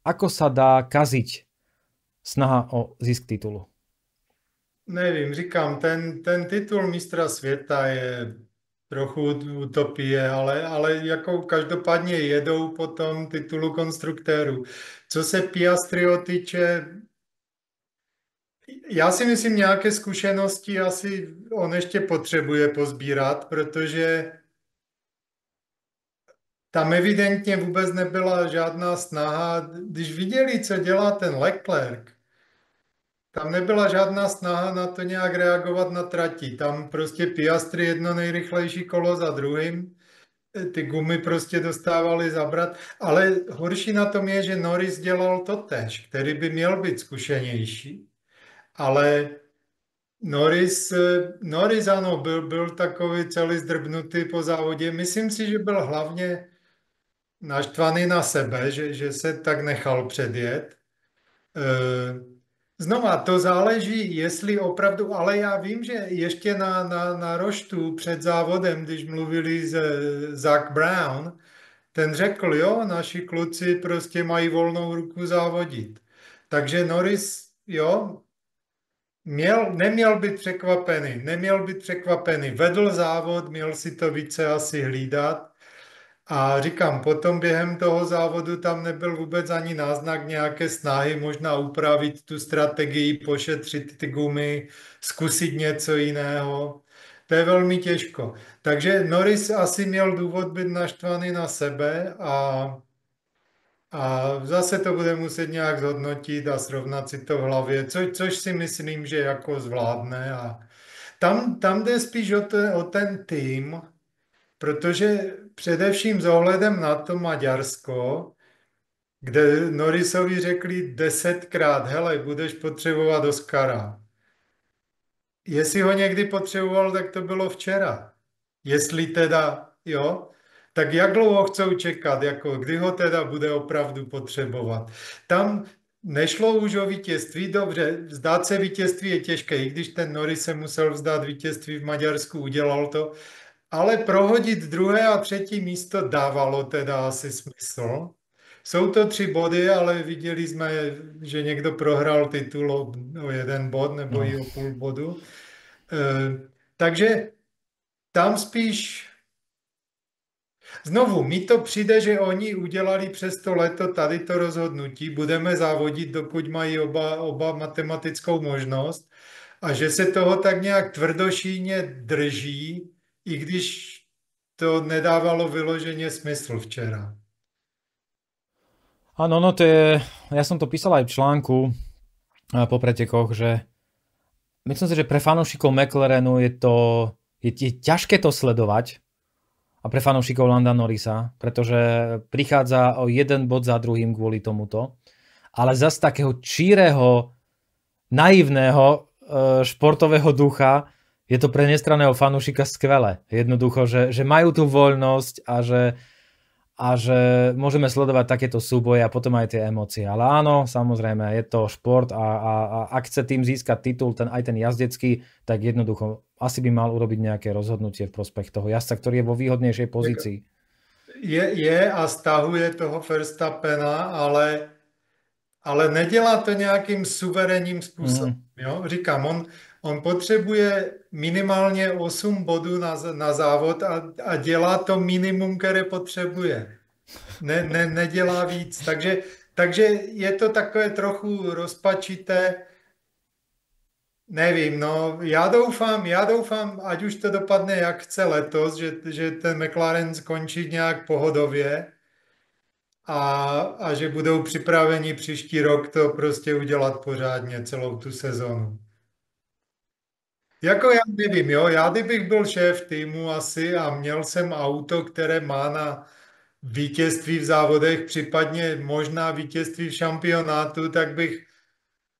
ako sa dá kaziť snaha o zisk titulu. Nevím, říkám, ten, ten titul mistra sveta je trochu utopie, ale, ale jako každopádne jedou po tom titulu konstruktéru. Co se Piastrio týče, Já si myslím, nějaké zkušenosti asi on ještě potřebuje pozbírat, protože tam evidentně vůbec nebyla žádná snaha, když viděli, co dělá ten Leclerc, tam nebyla žádná snaha na to nějak reagovat na trati. Tam prostě Piastry jedno nejrychlejší kolo za druhým, ty gumy prostě dostávali zabrat, ale horší na tom je, že Norris dělal to tež, který by měl být zkušenější ale Norris, eh, Norris ano, byl, byl takový celý zdrbnutý po závodě. Myslím si, že byl hlavně naštvaný na sebe, že, že se tak nechal předjet. Eh, znova, to záleží, jestli opravdu, ale já vím, že ještě na, na, na roštu před závodem, když mluvili s Zach Brown, ten řekl, jo, naši kluci prostě mají volnou ruku závodit. Takže Norris, jo, Měl, neměl být překvapený, neměl být překvapený. Vedl závod, měl si to více asi hlídat. A říkám, potom během toho závodu tam nebyl vůbec ani náznak nějaké snahy možná upravit tu strategii, pošetřit ty gumy, zkusit něco jiného. To je velmi těžko. Takže Norris asi měl důvod být naštvaný na sebe a a zase to bude muset nějak zhodnotit a srovnat si to v hlavě, co, což si myslím, že jako zvládne. A tam, tam jde spíš o, to, o ten tým, protože především s ohledem na to Maďarsko, kde Norisovi řekli desetkrát, hele, budeš potřebovat Oscara. Jestli ho někdy potřeboval, tak to bylo včera. Jestli teda, jo, tak jak dlouho chcou čekat, jako kdy ho teda bude opravdu potřebovat. Tam nešlo už o vítězství, dobře, vzdát se vítězství je těžké, i když ten Nory se musel vzdát vítězství v Maďarsku, udělal to, ale prohodit druhé a třetí místo dávalo teda asi smysl. Jsou to tři body, ale viděli jsme, že někdo prohrál titul o, o jeden bod nebo no. i o půl bodu. E, takže tam spíš Znovu, mi to přijde, že oni udělali přes to leto tady to rozhodnutí, budeme závodit, dokud mají oba, oba matematickou možnost a že se toho tak nějak tvrdošíně drží, i když to nedávalo vyloženě smysl včera. Áno, no to je, ja som to písal aj v článku po pretekoch, že myslím si, že pre fanúšikov McLarenu je to je, je ťažké to sledovať, a pre fanúšikov Landa Norisa, pretože prichádza o jeden bod za druhým kvôli tomuto. Ale z takého číreho, naivného e, športového ducha je to pre nestraného fanúšika skvelé. Jednoducho, že, že majú tú voľnosť a že, a že môžeme sledovať takéto súboje a potom aj tie emócie. Ale áno, samozrejme, je to šport a, a, a ak chce tým získať titul, ten, aj ten jazdecký, tak jednoducho asi by mal urobiť nejaké rozhodnutie v prospech toho jazdca, ktorý je vo výhodnejšej pozícii. Je, je a stahuje toho Verstappena, ale, ale nedelá to nejakým suverénním spôsobom. Mm. Jo? Říkám, on, on potřebuje minimálně 8 bodů na, na závod a, a dělá to minimum, které potřebuje. Ne, ne, nedělá víc. Takže, takže je to takové trochu rozpačité. Nevím, no já doufám, já doufám, ať už to dopadne jak chce letos, že, že ten McLaren skončí nějak pohodově a, a že budou připraveni příští rok to prostě udělat pořádně celou tu sezonu. Jako já nevím, jo, já kdybych byl šéf týmu asi a měl jsem auto, které má na vítězství v závodech, případně možná vítězství v šampionátu, tak bych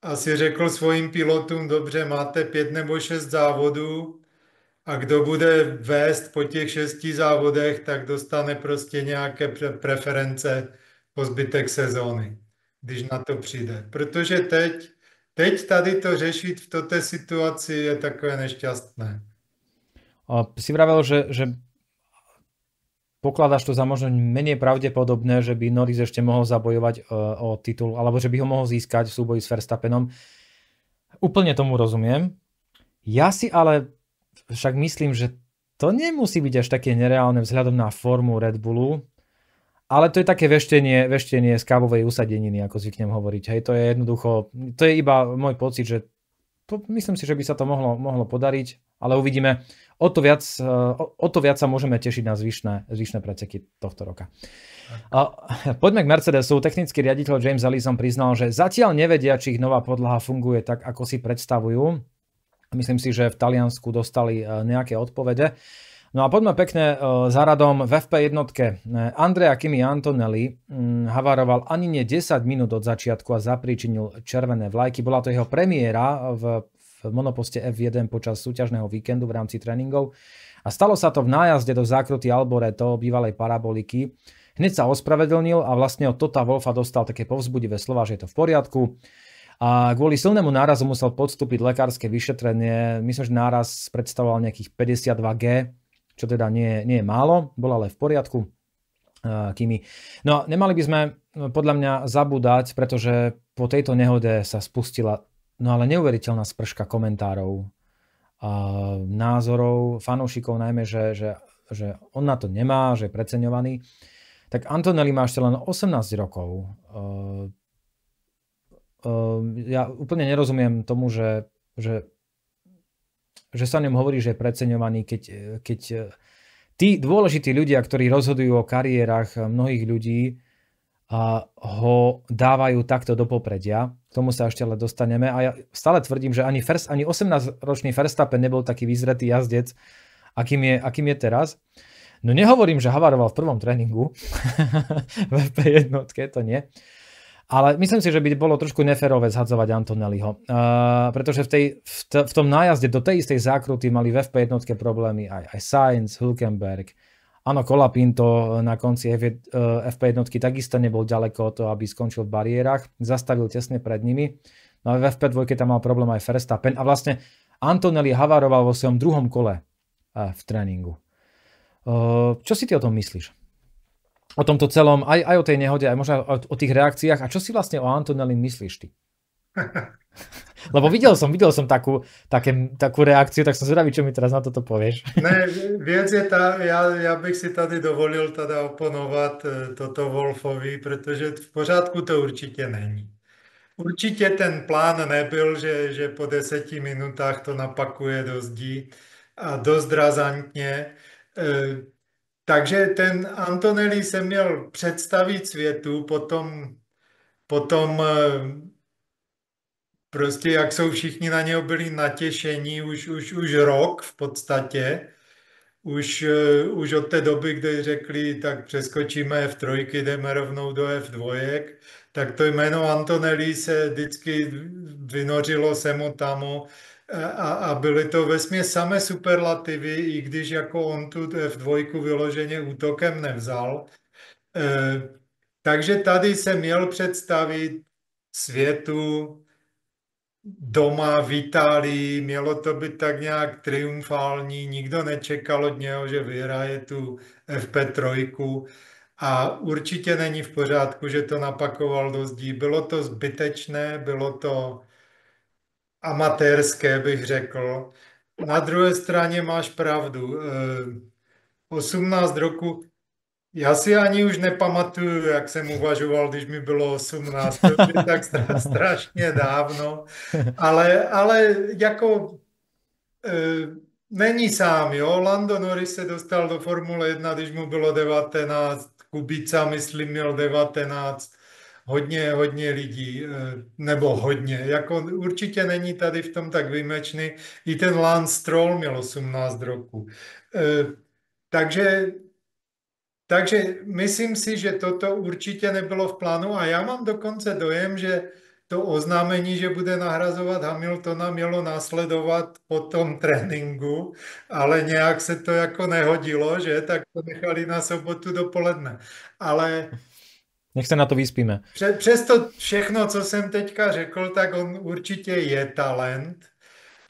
asi řekl svým pilotům, dobře, máte pět nebo šest závodů a kdo bude vést po těch šesti závodech, tak dostane prostě nějaké preference po zbytek sezóny, když na to přijde. Protože teď teď tady to řešit v této situaci je také nešťastné. A si vravel, že, že pokladáš to za možno menej pravdepodobné, že by Norris ešte mohol zabojovať e, o titul, alebo že by ho mohol získať v súboji s Verstappenom. Úplne tomu rozumiem. Ja si ale však myslím, že to nemusí byť až také nereálne vzhľadom na formu Red Bullu. Ale to je také veštenie, veštenie z kávovej usadeniny, ako zvyknem hovoriť. Hej, to je jednoducho, to je iba môj pocit, že to, myslím si, že by sa to mohlo, mohlo podariť, ale uvidíme. O to, viac, e, o, o to viac sa môžeme tešiť na zvyšné, zvyšné preteky tohto roka. A, poďme k Mercedesu. Technický riaditeľ James Allison priznal, že zatiaľ nevedia, či ich nová podlaha funguje tak, ako si predstavujú. Myslím si, že v Taliansku dostali e, nejaké odpovede. Uh, No a poďme pekne e, za radom v FP jednotke. E, Andrea Kimi Antonelli mm, havaroval ani nie 10 minút od začiatku a zapríčinil červené vlajky. Bola to jeho premiéra v, v monoposte F1 počas súťažného víkendu v rámci tréningov. A stalo sa to v nájazde do zákruty Alboreto, bývalej paraboliky. Hneď sa ospravedlnil a vlastne od Tota Wolfa dostal také povzbudivé slova, že je to v poriadku. A kvôli silnému nárazu musel podstúpiť lekárske vyšetrenie. Myslím, že náraz predstavoval nejakých 52G čo teda nie, nie je málo, bola ale v poriadku. Eh, Kimi. No a nemali by sme eh, podľa mňa zabúdať, pretože po tejto nehode sa spustila no ale neuveriteľná sprška komentárov, a eh, názorov, fanúšikov najmä, že, že, že on na to nemá, že je preceňovaný. Tak Antonelli má ešte len 18 rokov. ja úplne nerozumiem tomu, že, že že sa o ňom hovorí, že je preceňovaný, keď, e, keď e, tí dôležití ľudia, ktorí rozhodujú o kariérach e, mnohých ľudí, a ho dávajú takto do popredia. K tomu sa ešte ale dostaneme. A ja stále tvrdím, že ani, first, ani 18-ročný Verstappen nebol taký vyzretý jazdec, akým je, akým je teraz. No nehovorím, že havaroval v prvom tréningu v P1, to nie. Ale myslím si, že by bolo trošku neférové zhadzovať Antonelliho, uh, pretože v, tej, v, t- v tom nájazde do tej istej zákruty mali v FP jednotke problémy aj, aj Sainz, Hülkenberg, áno, Kolapinto na konci F, eh, FP jednotky takisto nebol ďaleko od toho, aby skončil v bariérach, zastavil tesne pred nimi, no a v FP2 tam mal problém aj Verstappen a vlastne Antonelli havaroval vo svojom druhom kole uh, v tréningu. Uh, čo si ty o tom myslíš? o tomto celom, aj, aj o tej nehode, aj možno o, o tých reakciách. A čo si vlastne o Antonelin myslíš ty? Lebo videl som, videl som takú, také, takú reakciu, tak som zvedavý, čo mi teraz na toto povieš. Ne, věc je tá, ja, ja bych si tady dovolil teda oponovať e, toto Wolfovi, pretože v pořádku to určite není. Určite ten plán nebyl, že, že po deseti minutách to napakuje do zdi a dosť razantne. Takže ten Antonelli se měl představit světu, potom, potom eh, prostě jak jsou všichni na něho byli natěšení už, už, už rok v podstatě, už, eh, už od té doby, kdy řekli, tak přeskočíme F3, jdeme rovnou do F2, tak to jméno Antonelli se vždycky vynořilo semu tamu a, a byly to vesmě samé superlativy, i když jako on tu v dvojku vyloženě útokem nevzal. E, takže tady se měl představit světu doma v Itálii, mělo to být tak nějak triumfální, nikdo nečekal od něho, že vyhraje tu FP3 a určitě není v pořádku, že to napakoval do zdí. Bylo to zbytečné, bylo to amatérské, bych řekl. Na druhé straně máš pravdu. 18 eh, roku, já si ani už nepamatuju, jak jsem uvažoval, když mi bylo 18, to je tak strašně dávno, ale, ale jako eh, není sám, jo. Lando Norris se dostal do Formule 1, když mu bylo 19, Kubica, myslím, měl 19, hodně, hodně lidí, eh, nebo hodně, jako určitě není tady v tom tak výjimečný. I ten Lance Stroll měl 18 roku. Eh, takže takže myslím si, že toto určitě nebylo v plánu a já mám dokonce dojem, že to oznámení, že bude nahrazovat Hamiltona, mělo následovat po tom tréninku, ale nějak se to jako nehodilo, že tak to nechali na sobotu dopoledne. Ale nech se na to vyspíme. Přesto všechno, co jsem teďka řekl, tak on určitě je talent,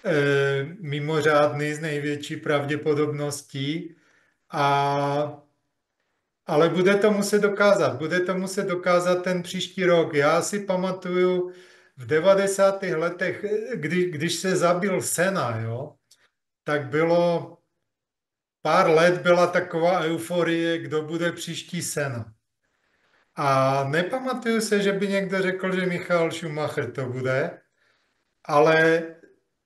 eh, mimořádný z největší pravděpodobností, a, ale bude to muset dokázat. Bude to muset dokázat ten příští rok. Já si pamatuju v 90. letech, kdy, když se zabil Sena, jo, tak bylo pár let byla taková euforie, kdo bude příští Sena. A nepamatuju se, že by někdo řekl, že Michal Schumacher to bude, ale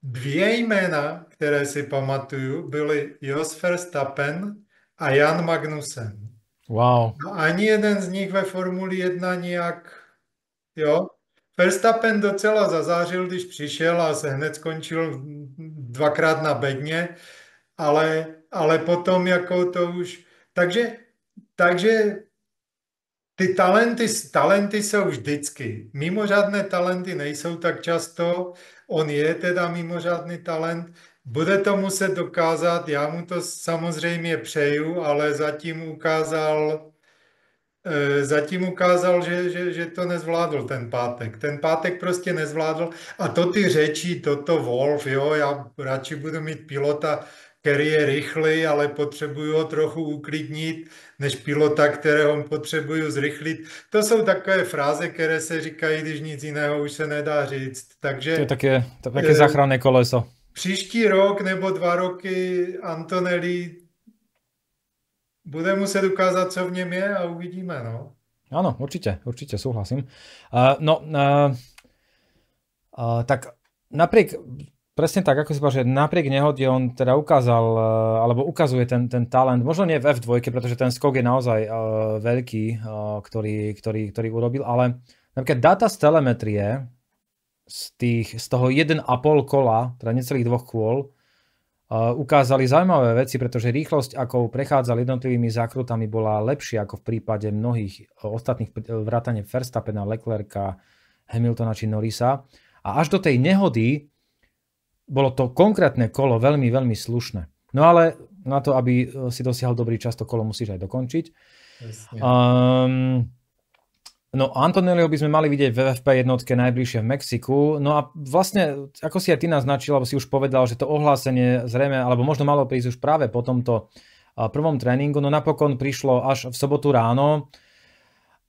dvě jména, které si pamatuju, byly Jos Verstappen a Jan Magnussen. Wow. A no, ani jeden z nich ve Formuli 1 nějak, jo. Verstappen docela zazářil, když přišel a se hned skončil dvakrát na bedně, ale, ale potom jako to už... Takže, takže Ty talenty, talenty jsou vždycky. Mimořádné talenty nejsou tak často. On je teda mimořádný talent. Bude to muset dokázat. Já mu to samozřejmě přeju, ale zatím ukázal, eh, zatím ukázal, že, že, že to nezvládl ten pátek. Ten pátek prostě nezvládl. A to ty řeči, toto Wolf, jo, já radši budu mít pilota který je rychlý, ale potřebuju ho trochu uklidnit, než pilota, kterého potřebuju zrychlit. To jsou takové fráze, které se říkají, když nic jiného už se nedá říct. Takže, to je také, to také eh, záchranné koleso. Příští rok nebo dva roky Antonelli bude muset ukázat, co v něm je a uvidíme. No. Ano, určitě, určitě souhlasím. Uh, no, uh, uh, tak napriek presne tak, ako si povedal, že napriek nehode on teda ukázal, e, alebo ukazuje ten, ten talent, možno nie v F2, pretože ten skok je naozaj uh, veľký, uh, ktorý, ktorý, ktorý urobil, ale napríklad data z telemetrie z, tých, z toho 1,5 kola, teda necelých dvoch kôl, uh, ukázali zaujímavé veci, pretože rýchlosť, ako prechádzal jednotlivými zákrutami, bola lepšia ako v prípade mnohých ostatných vrátane Verstappena, Leclerca, Hamiltona či Norisa. A až do tej nehody bolo to konkrétne kolo veľmi, veľmi slušné. No ale na to, aby e, si dosiahol dobrý čas, to kolo musíš aj dokončiť. Um, No Antonelio by sme mali vidieť v FFP jednotke najbližšie v Mexiku. No a vlastne, ako si aj ty naznačil, alebo si už povedal, že to ohlásenie zrejme, alebo možno malo prísť už práve po tomto prvom tréningu, no napokon prišlo až v sobotu ráno.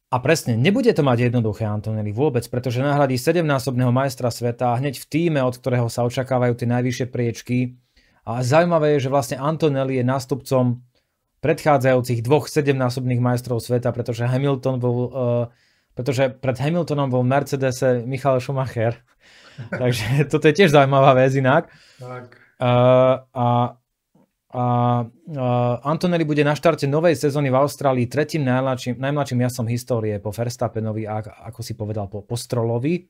A presne, nebude to mať jednoduché Antonelli vôbec, pretože nahradí 7-násobného majstra sveta hneď v týme, od ktorého sa očakávajú tie najvyššie priečky. A zaujímavé je, že vlastne Antonelli je nástupcom predchádzajúcich dvoch 7-násobných majstrov sveta, pretože Hamilton bol... Uh, pretože pred Hamiltonom bol Mercedes Michal Schumacher. Takže toto je tiež zaujímavá vec inak. Tak. Uh, a a, uh, Antonelli bude na štarte novej sezóny v Austrálii tretím najmladším, najmladším jasom histórie po Verstappenovi a ako si povedal po, po Strolovi.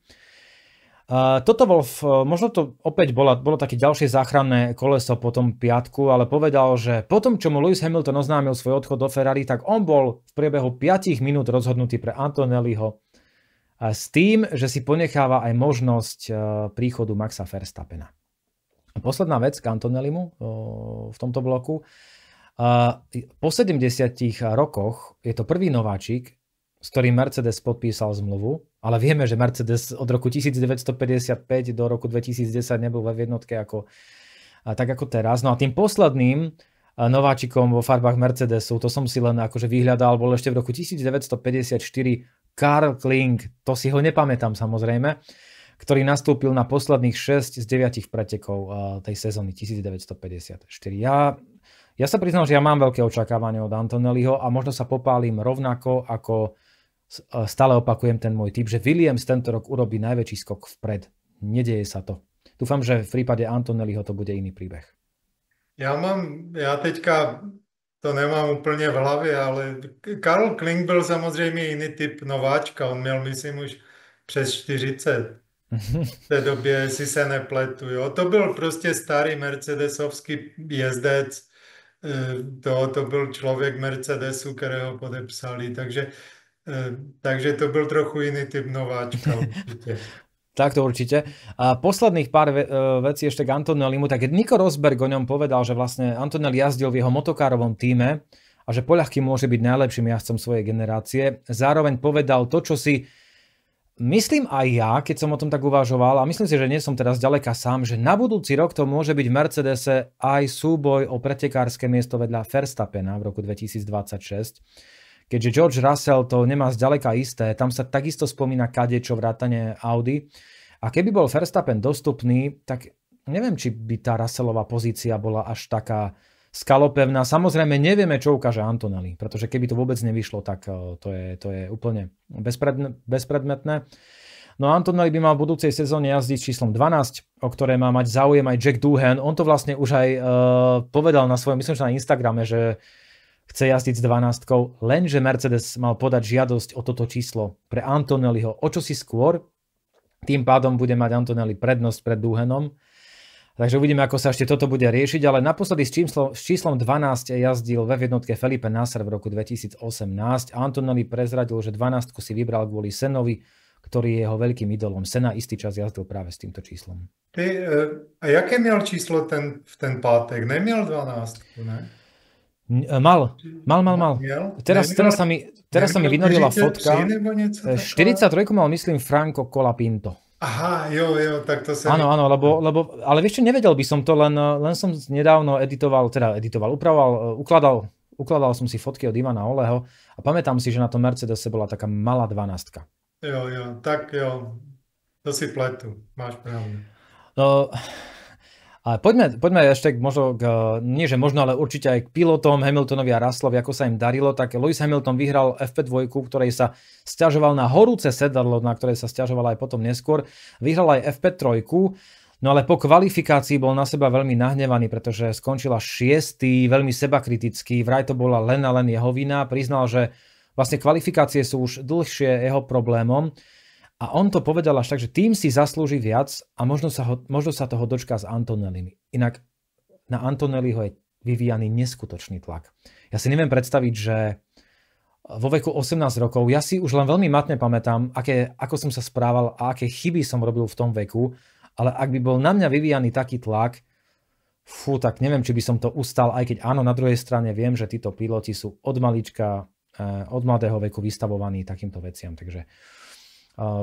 Uh, toto bol, v, možno to opäť bola, bolo také ďalšie záchranné koleso po tom piatku, ale povedal, že po tom, čo mu Lewis Hamilton oznámil svoj odchod do Ferrari, tak on bol v priebehu 5 minút rozhodnutý pre Antonelliho s tým, že si ponecháva aj možnosť e, príchodu Maxa Verstappena. Posledná vec k Antonelimu v tomto bloku. Po 70 rokoch je to prvý nováčik, s ktorým Mercedes podpísal zmluvu, ale vieme, že Mercedes od roku 1955 do roku 2010 nebol ve jednotke ako, tak ako teraz. No a tým posledným nováčikom vo farbách Mercedesu, to som si len akože vyhľadal, bol ešte v roku 1954 Karl Kling, to si ho nepamätám samozrejme, ktorý nastúpil na posledných 6 z 9 pretekov eh, tej sezóny 1954. Ja, ja sa priznám, že ja mám veľké očakávanie od Antonelliho a možno sa popálim rovnako ako eh, stále opakujem ten môj typ, že Williams tento rok urobí najväčší skok vpred. Nedeje sa to. Dúfam, že v prípade Antonelliho to bude iný príbeh. Ja mám, ja teďka to nemám úplne v hlave, ale Karl Kling byl samozrejme iný typ nováčka. On měl, myslím, už přes 40. Mhm. v té době, si se nepletu. Jo. To byl prostě starý mercedesovský jezdec, e, to, to byl člověk Mercedesu, kterého podepsali, takže, e, takže to byl trochu jiný typ nováčka Tak to určite. A posledných pár ve- e, vecí ešte k Antonellimu, tak Niko Rosberg o ňom povedal, že vlastne Antonelli jazdil v jeho motokárovom týme a že poľahky môže byť najlepším jazdcom svojej generácie. Zároveň povedal to, čo si myslím aj ja, keď som o tom tak uvažoval, a myslím si, že nie som teraz ďaleka sám, že na budúci rok to môže byť v Mercedese aj súboj o pretekárske miesto vedľa Verstappena v roku 2026. Keďže George Russell to nemá zďaleka isté, tam sa takisto spomína kadečo vrátane Audi. A keby bol Verstappen dostupný, tak neviem, či by tá Russellová pozícia bola až taká skalopevná. Samozrejme nevieme, čo ukáže Antonelli, pretože keby to vôbec nevyšlo, tak eh, to je, to je úplne bezpredmetné. No Antonelli by mal v budúcej sezóne jazdiť číslom 12, o ktoré má mať záujem aj Jack Duhan. On to vlastne už aj uh, povedal na svojom, myslím, že na Instagrame, že chce jazdiť s 12, lenže Mercedes mal podať žiadosť o toto číslo pre Antonelliho o čosi skôr, tým pádom bude mať Antonelli prednosť pred Duhanom Takže uvidíme, ako sa ešte toto bude riešiť, ale naposledy s, číslo, s číslom 12 jazdil ve jednotke Felipe Nasser v roku 2018. Antonelli prezradil, že 12 si vybral kvôli Senovi, ktorý je jeho veľkým idolom. Sena istý čas jazdil práve s týmto číslom. Ty, e, a jaké mal číslo ten, v ten pátek? Nemiel 12, ne? E, mal, mal, mal, mal. Teraz, teraz sa mi, teraz sa mi vynorila fotka. 43 e, mal, myslím, Franco Colapinto. Aha, jo, jo, tak to sa... Áno, áno, lebo, lebo, ale vieš čo, nevedel by som to, len, len som nedávno editoval, teda editoval, upravoval, e, ukladal, ukladal som si fotky od Ivana Oleho a pamätám si, že na tom Mercedese bola taká malá dvanástka. Jo, jo, tak jo, to si pletu, máš pravdu. No, a poďme, poďme ešte možno, k, eh, nie že možno, ale určite aj k pilotom Hamiltonovi a Russellovi, ako sa im darilo. Tak Lewis Hamilton vyhral FP2, ktorej sa stiažoval na horúce sedadlo, na ktoré sa stiažoval aj potom neskôr. Vyhral aj FP3, no ale po kvalifikácii bol na seba veľmi nahnevaný, pretože skončila šiestý, veľmi sebakritický, vraj to bola len a len jeho vina, priznal, že vlastne kvalifikácie sú už dlhšie jeho problémom a on to povedal až tak, že tým si zaslúži viac a možno sa, ho, možno sa toho dočká s Antonellim. Inak na Antonelliho je vyvíjaný neskutočný tlak. Ja si neviem predstaviť, že vo veku 18 rokov, ja si už len veľmi matne pamätám, aké, ako som sa správal a aké chyby som robil v tom veku, ale ak by bol na mňa vyvíjaný taký tlak, fú, tak neviem, či by som to ustal, aj keď áno, na druhej strane viem, že títo piloti sú od malička, eh, od mladého veku vystavovaní takýmto veciam, takže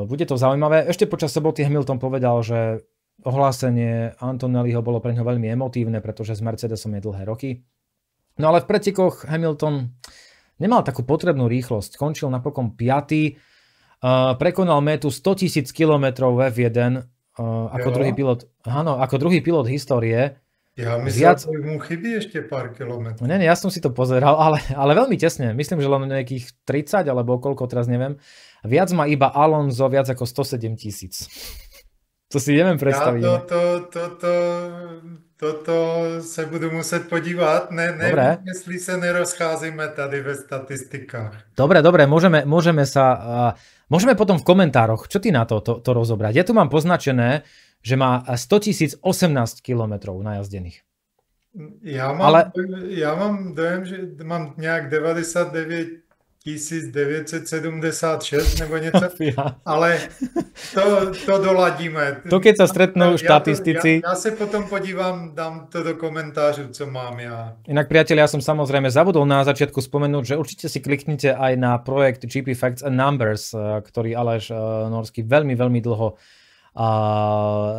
bude to zaujímavé. Ešte počas soboty Hamilton povedal, že ohlásenie Antonelliho bolo pre ňo veľmi emotívne, pretože s Mercedesom je dlhé roky. No ale v pretikoch Hamilton nemal takú potrebnú rýchlosť. Končil napokon 5. Prekonal metu 100 000 km v F1 ako druhý pilot, áno, ako druhý pilot histórie. Ja myslím, viac... že mu chybí ešte pár kilometrov. No nie, nie, ja som si to pozeral, ale, ale veľmi tesne. Myslím, že len nejakých 30 alebo koľko, teraz neviem. Viac má iba Alonso, viac ako 107 tisíc. To si neviem predstaviť. Ja to, to, to, to, toto sa budú musieť podívať. Ne, ne, dobre. Jestli sa nerozcházime tady ve statistikách. Dobre, dobre, môžeme, môžeme sa... Uh, môžeme potom v komentároch, čo ty na to, to, to rozobrať. Ja tu mám poznačené, uh, že má 100 018 kilometrov najazdených. Ja mám, Ale... ja mám dojem, že mám nejak 99 1976 nebo něco, ale to, to doladíme. To keď sa stretnú štatistici... Ja, ja, sa potom podívam, dám to do komentářu, co mám ja. Inak priatelia, ja som samozrejme zabudol na začiatku spomenúť, že určite si kliknite aj na projekt GP Facts and Numbers, eh, ktorý Aleš eh, Norsky veľmi, veľmi dlho uh, a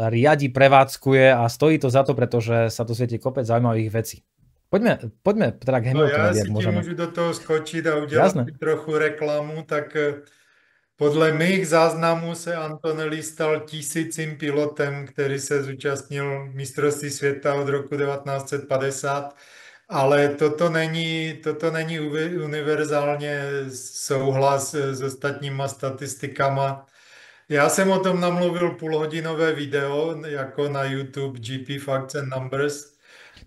riadi, prevádzkuje a stojí to za to, pretože sa tu svieti kopec zaujímavých vecí. Poďme, poďme teda k no ja si môžeme. môžu do toho skočiť a udělat trochu reklamu, tak eh, podle mých záznamů se Antonelli stal tisícím pilotem, který se zúčastnil mistrovství světa od roku 1950, ale toto není, toto není univerzálně souhlas s ostatníma statistikama Já jsem o tom namluvil půlhodinové video, jako na YouTube GP Facts and Numbers,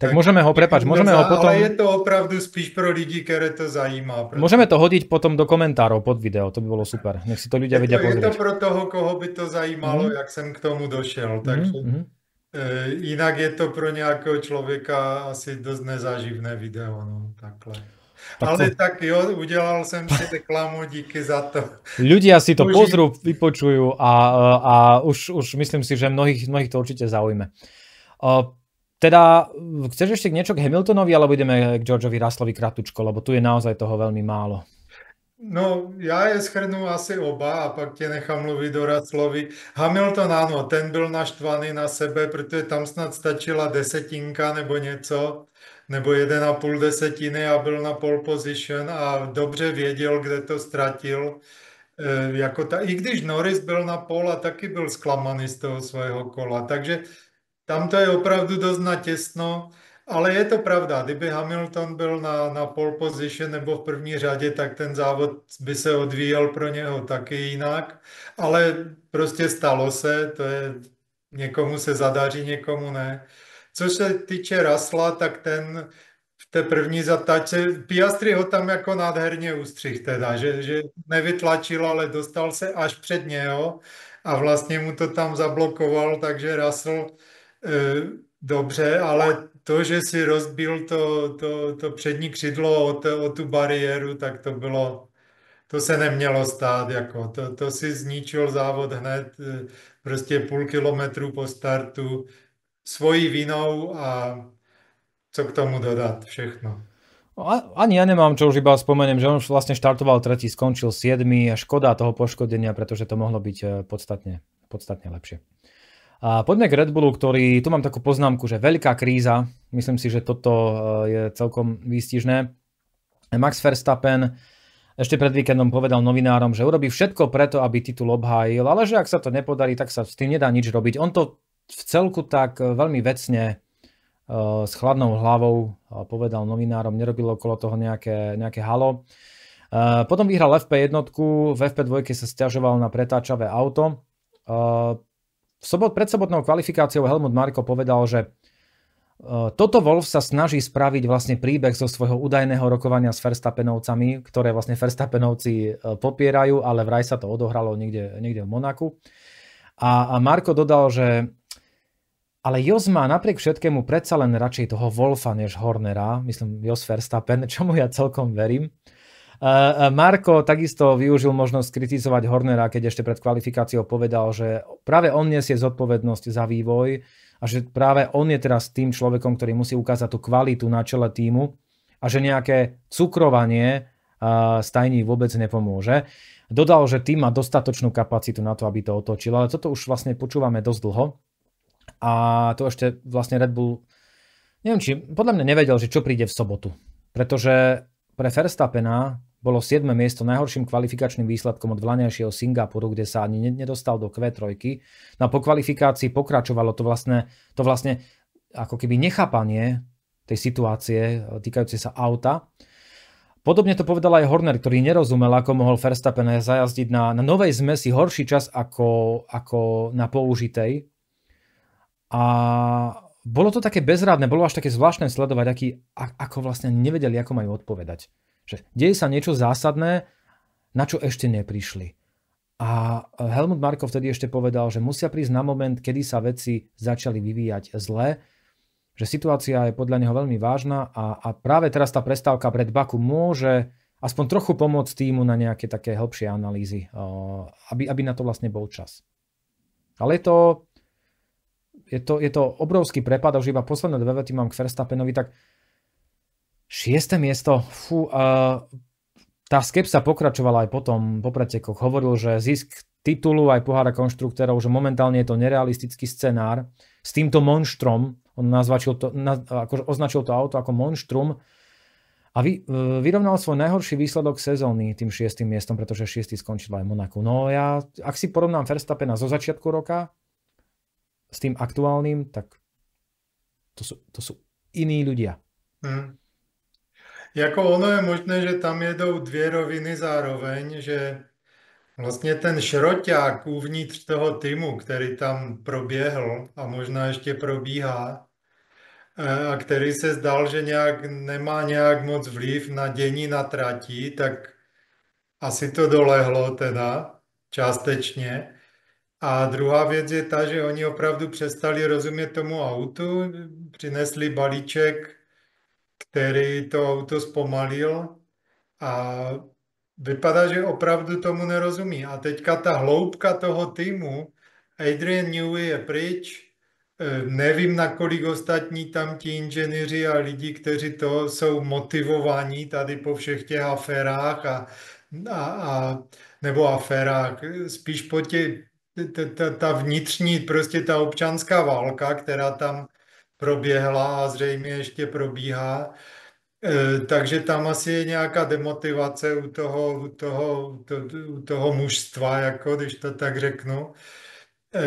tak, tak môžeme ho, prepač, môžeme ho potom... Ale je to opravdu spíš pro ľudí, ktoré to zajímá. Preto... Môžeme to hodiť potom do komentárov pod video, to by bolo super. Nech si to ľudia vedia pozrieť. Je to pro toho, koho by to zajímalo, mm. jak som k tomu došiel. Mhm, takže mm e, eh, inak je to pro nejakého človeka asi dosť nezáživné video. No, takhle. Tak Ale to... tak jo, udelal som si reklamu, díky za to. Ľudia si to Uži... pozrú, vypočujú a, a už, už myslím si, že mnohých, mnohých to určite zaujme. Teda, chceš ešte niečo k Hamiltonovi, alebo ideme k Georgeovi raslovi kratučko, lebo tu je naozaj toho veľmi málo. No, já je schrnu asi oba a pak tě nechám mluvit do Raslovi. Hamilton, ano, ten byl naštvaný na sebe, protože tam snad stačila desetinka nebo něco nebo 1,5 desetiny a byl na pole position a dobře věděl, kde to ztratil. E, jako ta, I když Norris byl na pole a taky byl zklamaný z toho svého kola. Takže tam to je opravdu dost natěsno, ale je to pravda. Kdyby Hamilton byl na, na pole position nebo v první řadě, tak ten závod by se odvíjel pro něho taky jinak. Ale prostě stalo se, to je, někomu se zadaří, někomu ne. Co se týče Rasla, tak ten v té první zatáčce, Piastri ho tam jako nádherně ústřih teda, že, že nevytlačil, ale dostal se až před něho a vlastně mu to tam zablokoval, takže rasl e, dobře, ale to, že si rozbil to, to, to přední křidlo o, to, o tu bariéru, tak to bylo, to se nemělo stát, jako to, to si zničil závod hned, e, prostě půl kilometru po startu, svojí vinou a co k tomu dodať všechno. No ani ja nemám, čo už iba spomeniem, že on vlastne štartoval tretí, skončil 7 a škoda toho poškodenia, pretože to mohlo byť e, podstatne, podstatne lepšie. A poďme k Red Bullu, ktorý, tu mám takú poznámku, že veľká kríza, myslím si, že toto e, je celkom výstižné. Max Verstappen ešte pred víkendom povedal novinárom, že urobí všetko preto, aby titul obhájil, ale že ak sa to nepodarí, tak sa s tým nedá nič robiť. On to v celku tak e, veľmi vecne e, s chladnou hlavou e, povedal novinárom, nerobil okolo toho nejaké, nejaké halo. Potom vyhral FP1, v FP2 sa stiažoval na pretáčavé auto. V sobot, pred sobotnou kvalifikáciou Helmut Marko povedal, že toto Wolf sa snaží spraviť vlastne príbeh zo svojho údajného rokovania s Verstappenovcami, ktoré vlastne Verstappenovci popierajú, ale vraj sa to odohralo niekde, niekde v Monaku. A, a Marko dodal, že ale Jos má napriek všetkému predsa len radšej toho Wolfa než Hornera, myslím Jos Verstappen, čomu ja celkom verím. Eh, eh, Marko takisto využil možnosť kritizovať Hornera, keď ešte pred kvalifikáciou povedal, že práve on nesie zodpovednosť za vývoj a že práve on je teraz tým človekom, ktorý musí ukázať tú kvalitu na čele týmu a že nejaké cukrovanie stajní eh, vôbec nepomôže. Dodal, že tým má dostatočnú kapacitu na to, aby to otočil, ale toto už vlastne počúvame dosť dlho. A to ešte vlastne Red Bull, neviem či, podľa mňa nevedel, že čo príde v sobotu. Pretože pre Verstappena bolo 7. miesto najhorším kvalifikačným výsledkom od vlanejšieho Singapuru, kde sa ani nedostal do Q3. No a po kvalifikácii pokračovalo to vlastne, to vlastne ako keby nechápanie tej situácie týkajúce sa auta. Podobne to povedal aj Horner, ktorý nerozumel, ako mohol Verstappen zajazdiť na, na novej zmesi horší čas ako, ako na použitej. A bolo to také bezradné, bolo až také zvláštne sledovať, aký, ako vlastne nevedeli, ako majú odpovedať. Že deje sa niečo zásadné, na čo ešte neprišli. A Helmut Marko vtedy ešte povedal, že musia prísť na moment, kedy sa veci začali vyvíjať zle, že situácia je podľa neho veľmi vážna a, a práve teraz tá prestávka pred Baku môže aspoň trochu pomôcť týmu na nejaké také hĺbšie analýzy, eh, aby, aby na to vlastne bol čas. Ale je to je to, je to obrovský prepad a už iba posledné dve vety mám k Verstappenovi, tak šiesté miesto, fú, uh, tá skepsa pokračovala aj potom po pretekoch. Hovoril, že zisk titulu aj pohára konštruktérov, že momentálne je to nerealistický scenár s týmto monštrom, on nazvačil to, naz, ako, označil to auto ako monštrum, a vy, e, vyrovnal svoj najhorší výsledok sezóny tým šiestým miestom, pretože šiestý skončil aj Monaku. No ja, ak si porovnám Verstappena zo začiatku roka s tým aktuálnym, tak to sú, to sú iní ľudia. Mm. Jako ono je možné, že tam jedou dvě roviny zároveň, že vlastně ten šroťák uvnitř toho týmu, který tam proběhl a možná ještě probíhá, eh, a který se zdal, že nějak nemá nějak moc vliv na dění na trati, tak asi to dolehlo teda částečně. A druhá věc je ta, že oni opravdu přestali rozumět tomu autu, přinesli balíček, který to auto zpomalil a vypadá, že opravdu tomu nerozumí. A teďka ta hloubka toho týmu, Adrian Newey je pryč, eh, nevím, na kolik ostatní tam ti inženýři a lidi, kteří to jsou motivovaní tady po všech těch aférách a, a, a nebo aférách, spíš po těch ta, ta, ta vnitřní, prostě ta občanská válka, která tam proběhla a zřejmě ještě probíhá, e, takže tam asi je nějaká demotivace u toho, u toho, to, u toho mužstva, jako, když to tak řeknu. E,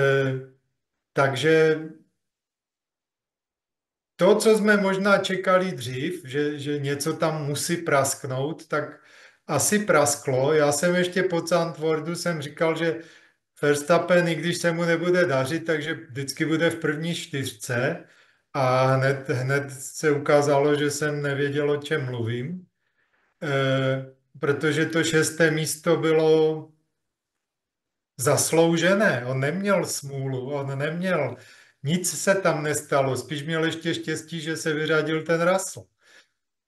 takže to, co jsme možná čekali dřív, že, že něco tam musí prasknout, tak asi prasklo. Já jsem ještě po Sandfordu jsem říkal, že Verstappen, i když se mu nebude dařit, takže vždycky bude v první čtyřce a hned, hned se ukázalo, že jsem nevěděl, o čem mluvím, e, protože to šesté místo bylo zasloužené. On neměl smůlu, on neměl, nic se tam nestalo, spíš měl ještě štěstí, že se vyřadil ten Russell.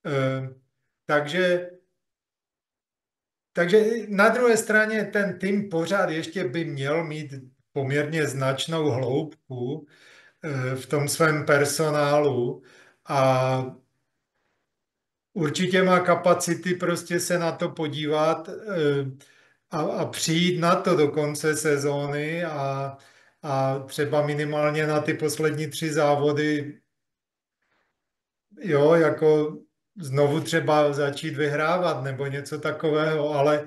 E, takže Takže na druhé straně ten tým pořád ještě by měl mít poměrně značnou hloubku eh, v tom svém personálu a určitě má kapacity prostě se na to podívat eh, a, a přijít na to do konce sezóny a, a třeba minimálně na ty poslední tři závody, jo, jako znovu třeba začít vyhrávat nebo něco takového, ale e,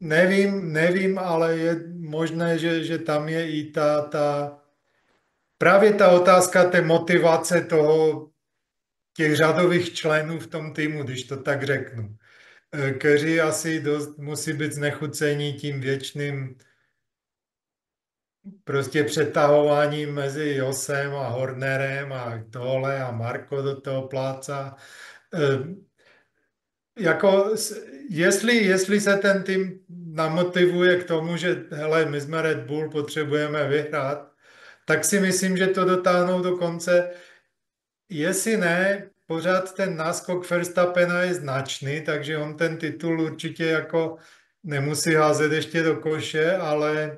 nevím, nevím, ale je možné, že, že tam je i ta, ta právě ta otázka té motivace toho těch řadových členů v tom týmu, když to tak řeknu, e, kteří asi dost musí být znechucení tím věčným prostě přetahování mezi Josem a Hornerem a tohle a Marko do toho pláca. E, jako, jestli, jestli se ten tým namotivuje k tomu, že hele, my jsme Red Bull, potřebujeme vyhrát, tak si myslím, že to dotáhnou do konce. Jestli ne, pořád ten náskok Verstappena je značný, takže on ten titul určitě jako nemusí házet ještě do koše, ale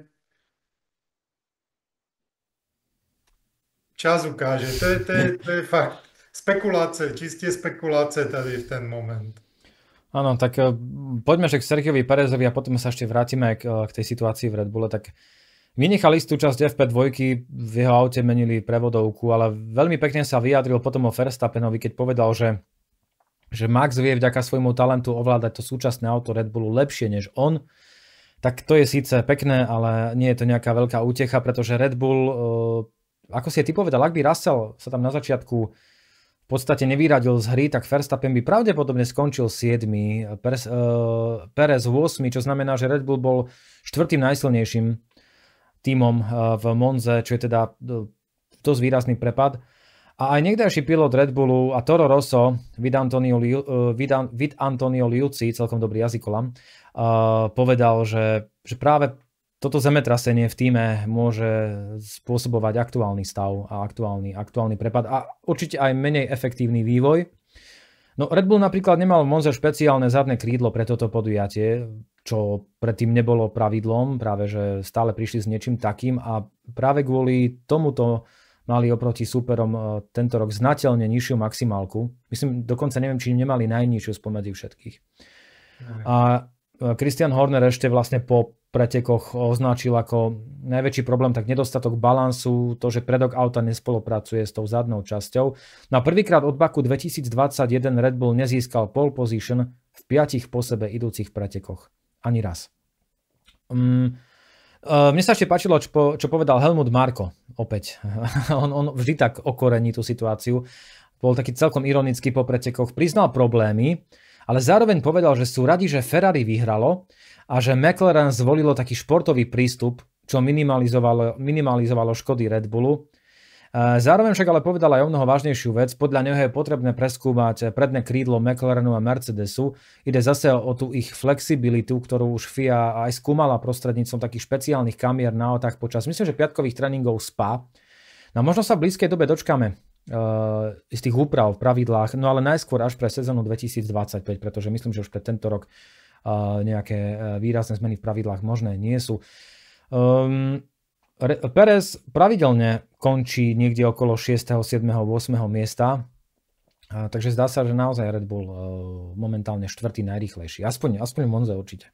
čas ukáže. To je, to je, to je fakt spekulácie, čistie spekulácie tady v ten moment. Áno, tak eh, poďme že k Sergiovi Perezovi a potom sa ešte vrátime k, eh, k tej situácii v Red Bulle. Tak vynechal istú časť FP2, v jeho aute menili prevodovku, ale veľmi pekne sa vyjadril potom o Verstappenovi, keď povedal, že, že Max vie vďaka svojmu talentu ovládať to súčasné auto Red Bullu lepšie než on. Tak to je síce pekné, ale nie je to nejaká veľká útecha, pretože Red Bull eh, ako si aj ty povedal, ak by Russell sa tam na začiatku v podstate nevyradil z hry, tak Verstappen by pravdepodobne skončil 7. Eh, eh, Perez, uh, Perez 8, čo znamená, že Red Bull bol štvrtým najsilnejším tímom eh, v Monze, čo je teda dosť výrazný prepad. A aj niekdajší pilot Red Bullu a Toro Rosso, Vid Antonio, Vid, Vid Antonio Liuci, celkom dobrý jazykolam, uh, povedal, že, že práve toto zemetrasenie v týme môže spôsobovať aktuálny stav a aktuálny, aktuálny prepad a určite aj menej efektívny vývoj. No Red Bull napríklad nemal v Monze špeciálne zadné krídlo pre toto podujatie, čo predtým nebolo pravidlom, práve že stále prišli s niečím takým a práve kvôli tomuto mali oproti súperom e, tento rok znateľne nižšiu maximálku. Myslím, dokonca neviem, či nemali najnižšiu spomedzi všetkých. A Eh, Christian Horner ešte vlastne po pretekoch označil ako najväčší problém tak nedostatok balansu, to, že predok auta nespolupracuje s tou zadnou časťou. Na prvýkrát od Baku 2021 Red Bull nezískal pole position v piatich po sebe idúcich pretekoch. Ani raz. Mm. Eh, mne sa ešte páčilo, čo, čo povedal Helmut Marko opäť. on, on vždy tak okorení tú situáciu. Bol taký celkom ironický po pretekoch. Priznal problémy, ale zároveň povedal, že sú radi, že Ferrari vyhralo a že McLaren zvolilo taký športový prístup, čo minimalizovalo, minimalizovalo škody Red Bullu. E, zároveň však ale povedal aj o mnoho vážnejšiu vec. Podľa neho je potrebné preskúmať predné krídlo McLarenu a Mercedesu. Ide zase o tú ich flexibilitu, ktorú už FIA aj skúmala prostrednícom takých špeciálnych kamier na otách počas, myslím, že piatkových tréningov SPA. No možno sa v blízkej dobe dočkáme Eh, istých úprav v pravidlách, no ale najskôr až pre sezónu 2025, pretože myslím, že už pre tento rok eh, nejaké eh, výrazné zmeny v pravidlách možné nie sú. Um, Perez pravidelne končí niekde okolo 6., 7., 8. miesta, takže zdá sa, že naozaj Red Bull momentálne štvrtý najrychlejší. Aspoň, aspoň Monze určite.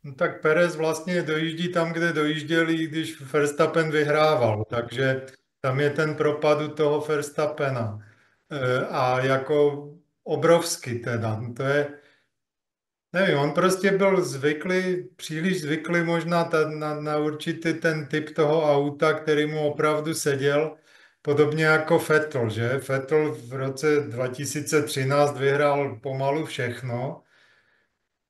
No tak Perez vlastne dojíždí tam, kde dojížděli, když Verstappen vyhrával, takže tam je ten propad u toho Verstappena. E, a jako obrovsky teda. To je, nevím, on prostě byl zvyklý, příliš zvyklý možná ta, na, na určitý ten typ toho auta, který mu opravdu seděl. Podobně jako Vettel, že? Vettel v roce 2013 vyhrál pomalu všechno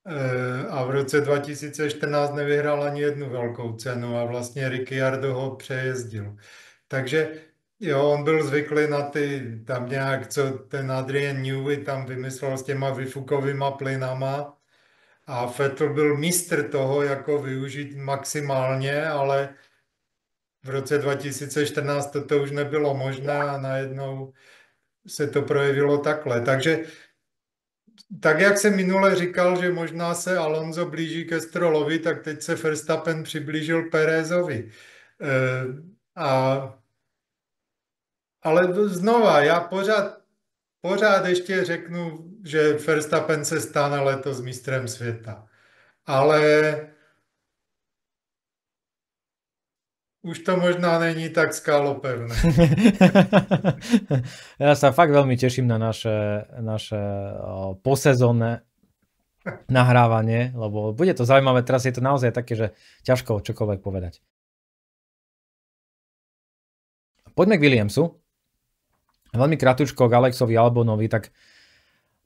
e, a v roce 2014 nevyhrál ani jednu velkou cenu a vlastně Ricciardo ho přejezdil. Takže jo, on byl zvyklý na ty, tam nějak, co ten Adrian Newey tam vymyslel s těma vyfukovýma plynama a Fettl byl mistr toho, jako využít maximálně, ale v roce 2014 to, to už nebylo možné a najednou se to projevilo takhle. Takže tak jak jsem minule říkal, že možná se Alonso blíží ke Strolovi, tak teď se Verstappen přiblížil Perezovi. Eh, a, ale znova, já pořád, pořád ještě řeknu, že Verstappen se stane letos mistrem světa. Ale už to možná není tak skálopevné. ja sa fakt veľmi teším na naše, naše posezónne nahrávanie, lebo bude to zaujímavé. Teraz je to naozaj také, že ťažko čokoľvek povedať. Poďme k Williamsu. Veľmi kratučko k Alexovi Albonovi, tak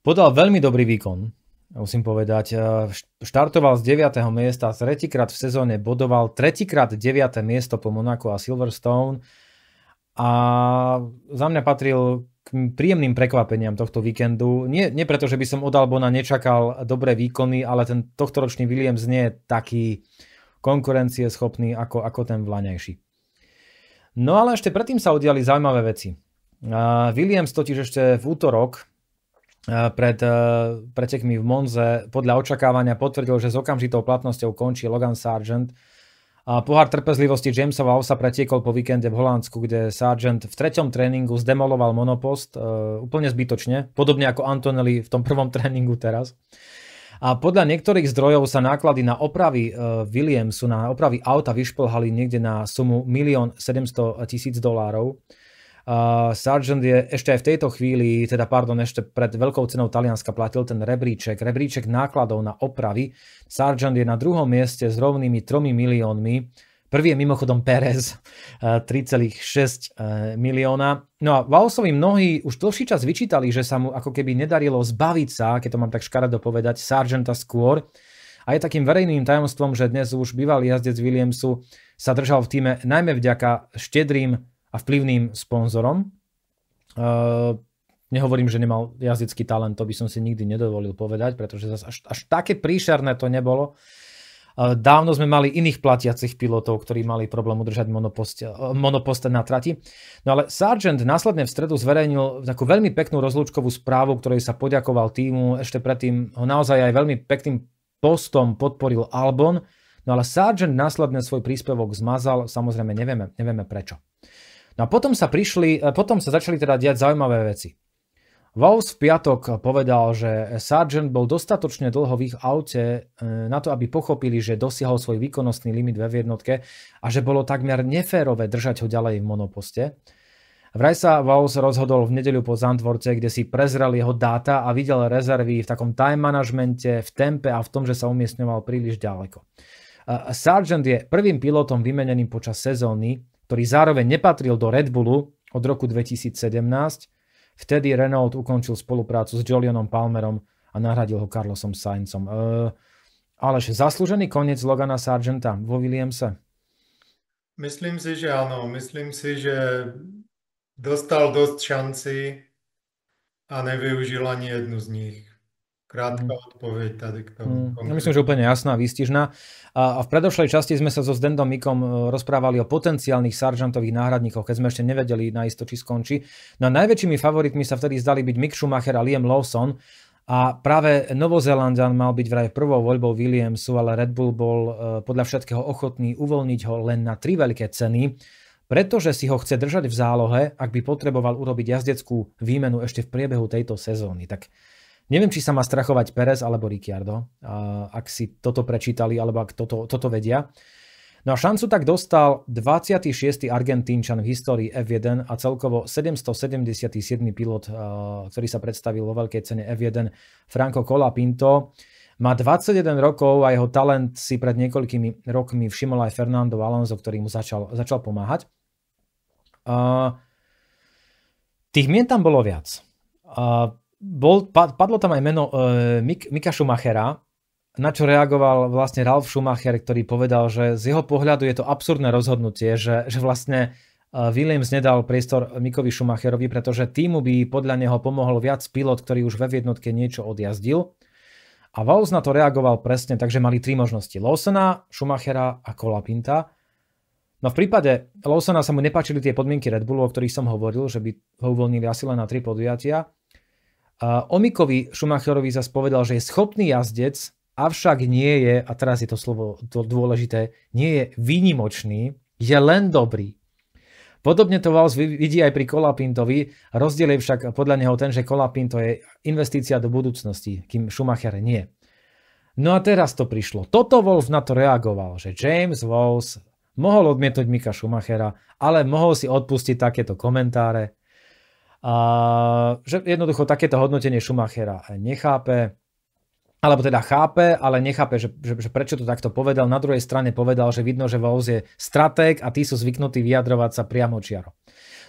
podal veľmi dobrý výkon, musím povedať. E, štartoval z 9. miesta, tretíkrát v sezóne bodoval, tretíkrát 9. miesto po Monaku a Silverstone a za mňa patril k príjemným prekvapeniam tohto víkendu. Nie, nie preto, že by som od Albona nečakal dobré výkony, ale ten tohtoročný Williams nie je taký konkurencieschopný ako, ako ten vlaňajší. No ale ešte predtým sa udiali zaujímavé veci. Williams totiž ešte v útorok pred pretekmi v Monze podľa očakávania potvrdil, že s okamžitou platnosťou končí Logan Sargent. pohár trpezlivosti Jamesova osa pretiekol po víkende v Holandsku, kde Sargent v treťom tréningu zdemoloval monopost e, úplne zbytočne, podobne ako Antonelli v tom prvom tréningu teraz. A podľa niektorých zdrojov sa náklady na opravy e, Williamsu, na opravy auta vyšplhali niekde na sumu 1 700 000 dolárov. Uh, Sargent je ešte aj v tejto chvíli, teda pardon, ešte pred veľkou cenou Talianska platil ten rebríček, rebríček nákladov na opravy. Sargent je na druhom mieste s rovnými 3 miliónmi Prvý je mimochodom Perez, 3,6 eh, eh, milióna. No a Walsovi mnohí už dlhší čas vyčítali, že sa mu ako keby nedarilo zbaviť sa, keď to mám tak škaredo povedať, Sargenta skôr. A je takým verejným tajomstvom, že dnes už bývalý jazdec Williamsu sa držal v týme najmä vďaka štedrým a vplyvným sponzorom. Uh, nehovorím, že nemal jazdecký talent, to by som si nikdy nedovolil povedať, pretože až, až také príšerné to nebolo. Dávno sme mali iných platiacich pilotov, ktorí mali problém udržať monoposte, eh, monoposte na trati. No ale Sargent následne v stredu zverejnil takú veľmi peknú rozlúčkovú správu, ktorej sa poďakoval týmu. Ešte predtým ho naozaj aj veľmi pekným postom podporil Albon. No ale Sargent následne svoj príspevok zmazal, samozrejme nevieme, nevieme prečo. No a potom sa prišli, eh, potom sa začali teda diať zaujímavé veci. Vous v piatok povedal, že Sargent bol dostatočne dlho v ich aute e, na to, aby pochopili, že dosiahol svoj výkonnostný limit ve jednotke a že bolo takmer neférové držať ho ďalej v monoposte. Vraj sa Vous rozhodol v nedeľu po Zandvorce, kde si prezrel jeho dáta a videl rezervy v takom time managemente, v tempe a v tom, že sa umiestňoval príliš ďaleko. E, Sargent je prvým pilotom vymeneným počas sezóny, ktorý zároveň nepatril do Red Bullu od roku 2017 Vtedy Renault ukončil spoluprácu s Julianom Palmerom a nahradil ho Carlosom Sainzom. Alež, zaslúžený koniec Logana Sargenta vo Williamse? Myslím si, že áno. Myslím si, že dostal dosť šanci a nevyužil ani jednu z nich. Krátka mm. odpoveď tady k tomu. Mm, ja myslím, že úplne jasná, výstižná. A, a v predošlej časti sme sa so Zdendom Mikom e, rozprávali o potenciálnych saržantových náhradníkoch, keď sme ešte nevedeli isto, či skončí. No a najväčšími favoritmi sa vtedy zdali byť Mick Schumacher a Liam Lawson. A práve Novozelandian mal byť vraj prvou voľbou Williamsu, ale Red Bull bol e, podľa všetkého ochotný uvoľniť ho len na tri veľké ceny, pretože si ho chce držať v zálohe, ak by potreboval urobiť jazdeckú výmenu ešte v priebehu tejto sezóny. Tak Neviem, či sa má strachovať Perez alebo Ricciardo, ak si toto prečítali alebo ak toto, toto vedia. No a šancu tak dostal 26. Argentínčan v histórii F1 a celkovo 777. pilot, ktorý sa predstavil vo veľkej cene F1, Franco Colapinto. Má 21 rokov a jeho talent si pred niekoľkými rokmi všimol aj Fernando Alonso, ktorý mu začal, začal pomáhať. Uh, tých mien tam bolo viac. Uh, bol, padlo tam aj meno uh, Mika Schumachera, na čo reagoval vlastne Ralf Schumacher, ktorý povedal, že z jeho pohľadu je to absurdné rozhodnutie, že, že vlastne e, Williams nedal priestor Mikovi Schumacherovi, pretože týmu by podľa neho pomohol viac pilot, ktorý už ve jednotke niečo odjazdil. A Valls na to reagoval presne, takže mali tri možnosti. Lawsona, Schumachera a Kolapinta. No v prípade Lawsona sa mu nepáčili tie podmienky Red Bullu, o ktorých som hovoril, že by ho uvoľnili asi len na tri podujatia. O Mikovi Schumacherovi zase povedal, že je schopný jazdec, avšak nie je, a teraz je to slovo to dôležité, nie je výnimočný, je len dobrý. Podobne to Valls vidí aj pri Kolapintovi, rozdiel je však podľa neho ten, že Kolapinto je investícia do budúcnosti, kým Schumacher nie. No a teraz to prišlo. Toto Wolf na to reagoval, že James Walls mohol odmietoť Mika Schumachera, ale mohol si odpustiť takéto komentáre a, že jednoducho takéto hodnotenie Schumachera nechápe, alebo teda chápe, ale nechápe, že, že, že prečo to takto povedal. Na druhej strane povedal, že vidno, že Vous je stratég a tí sú zvyknutí vyjadrovať sa priamo čiaro.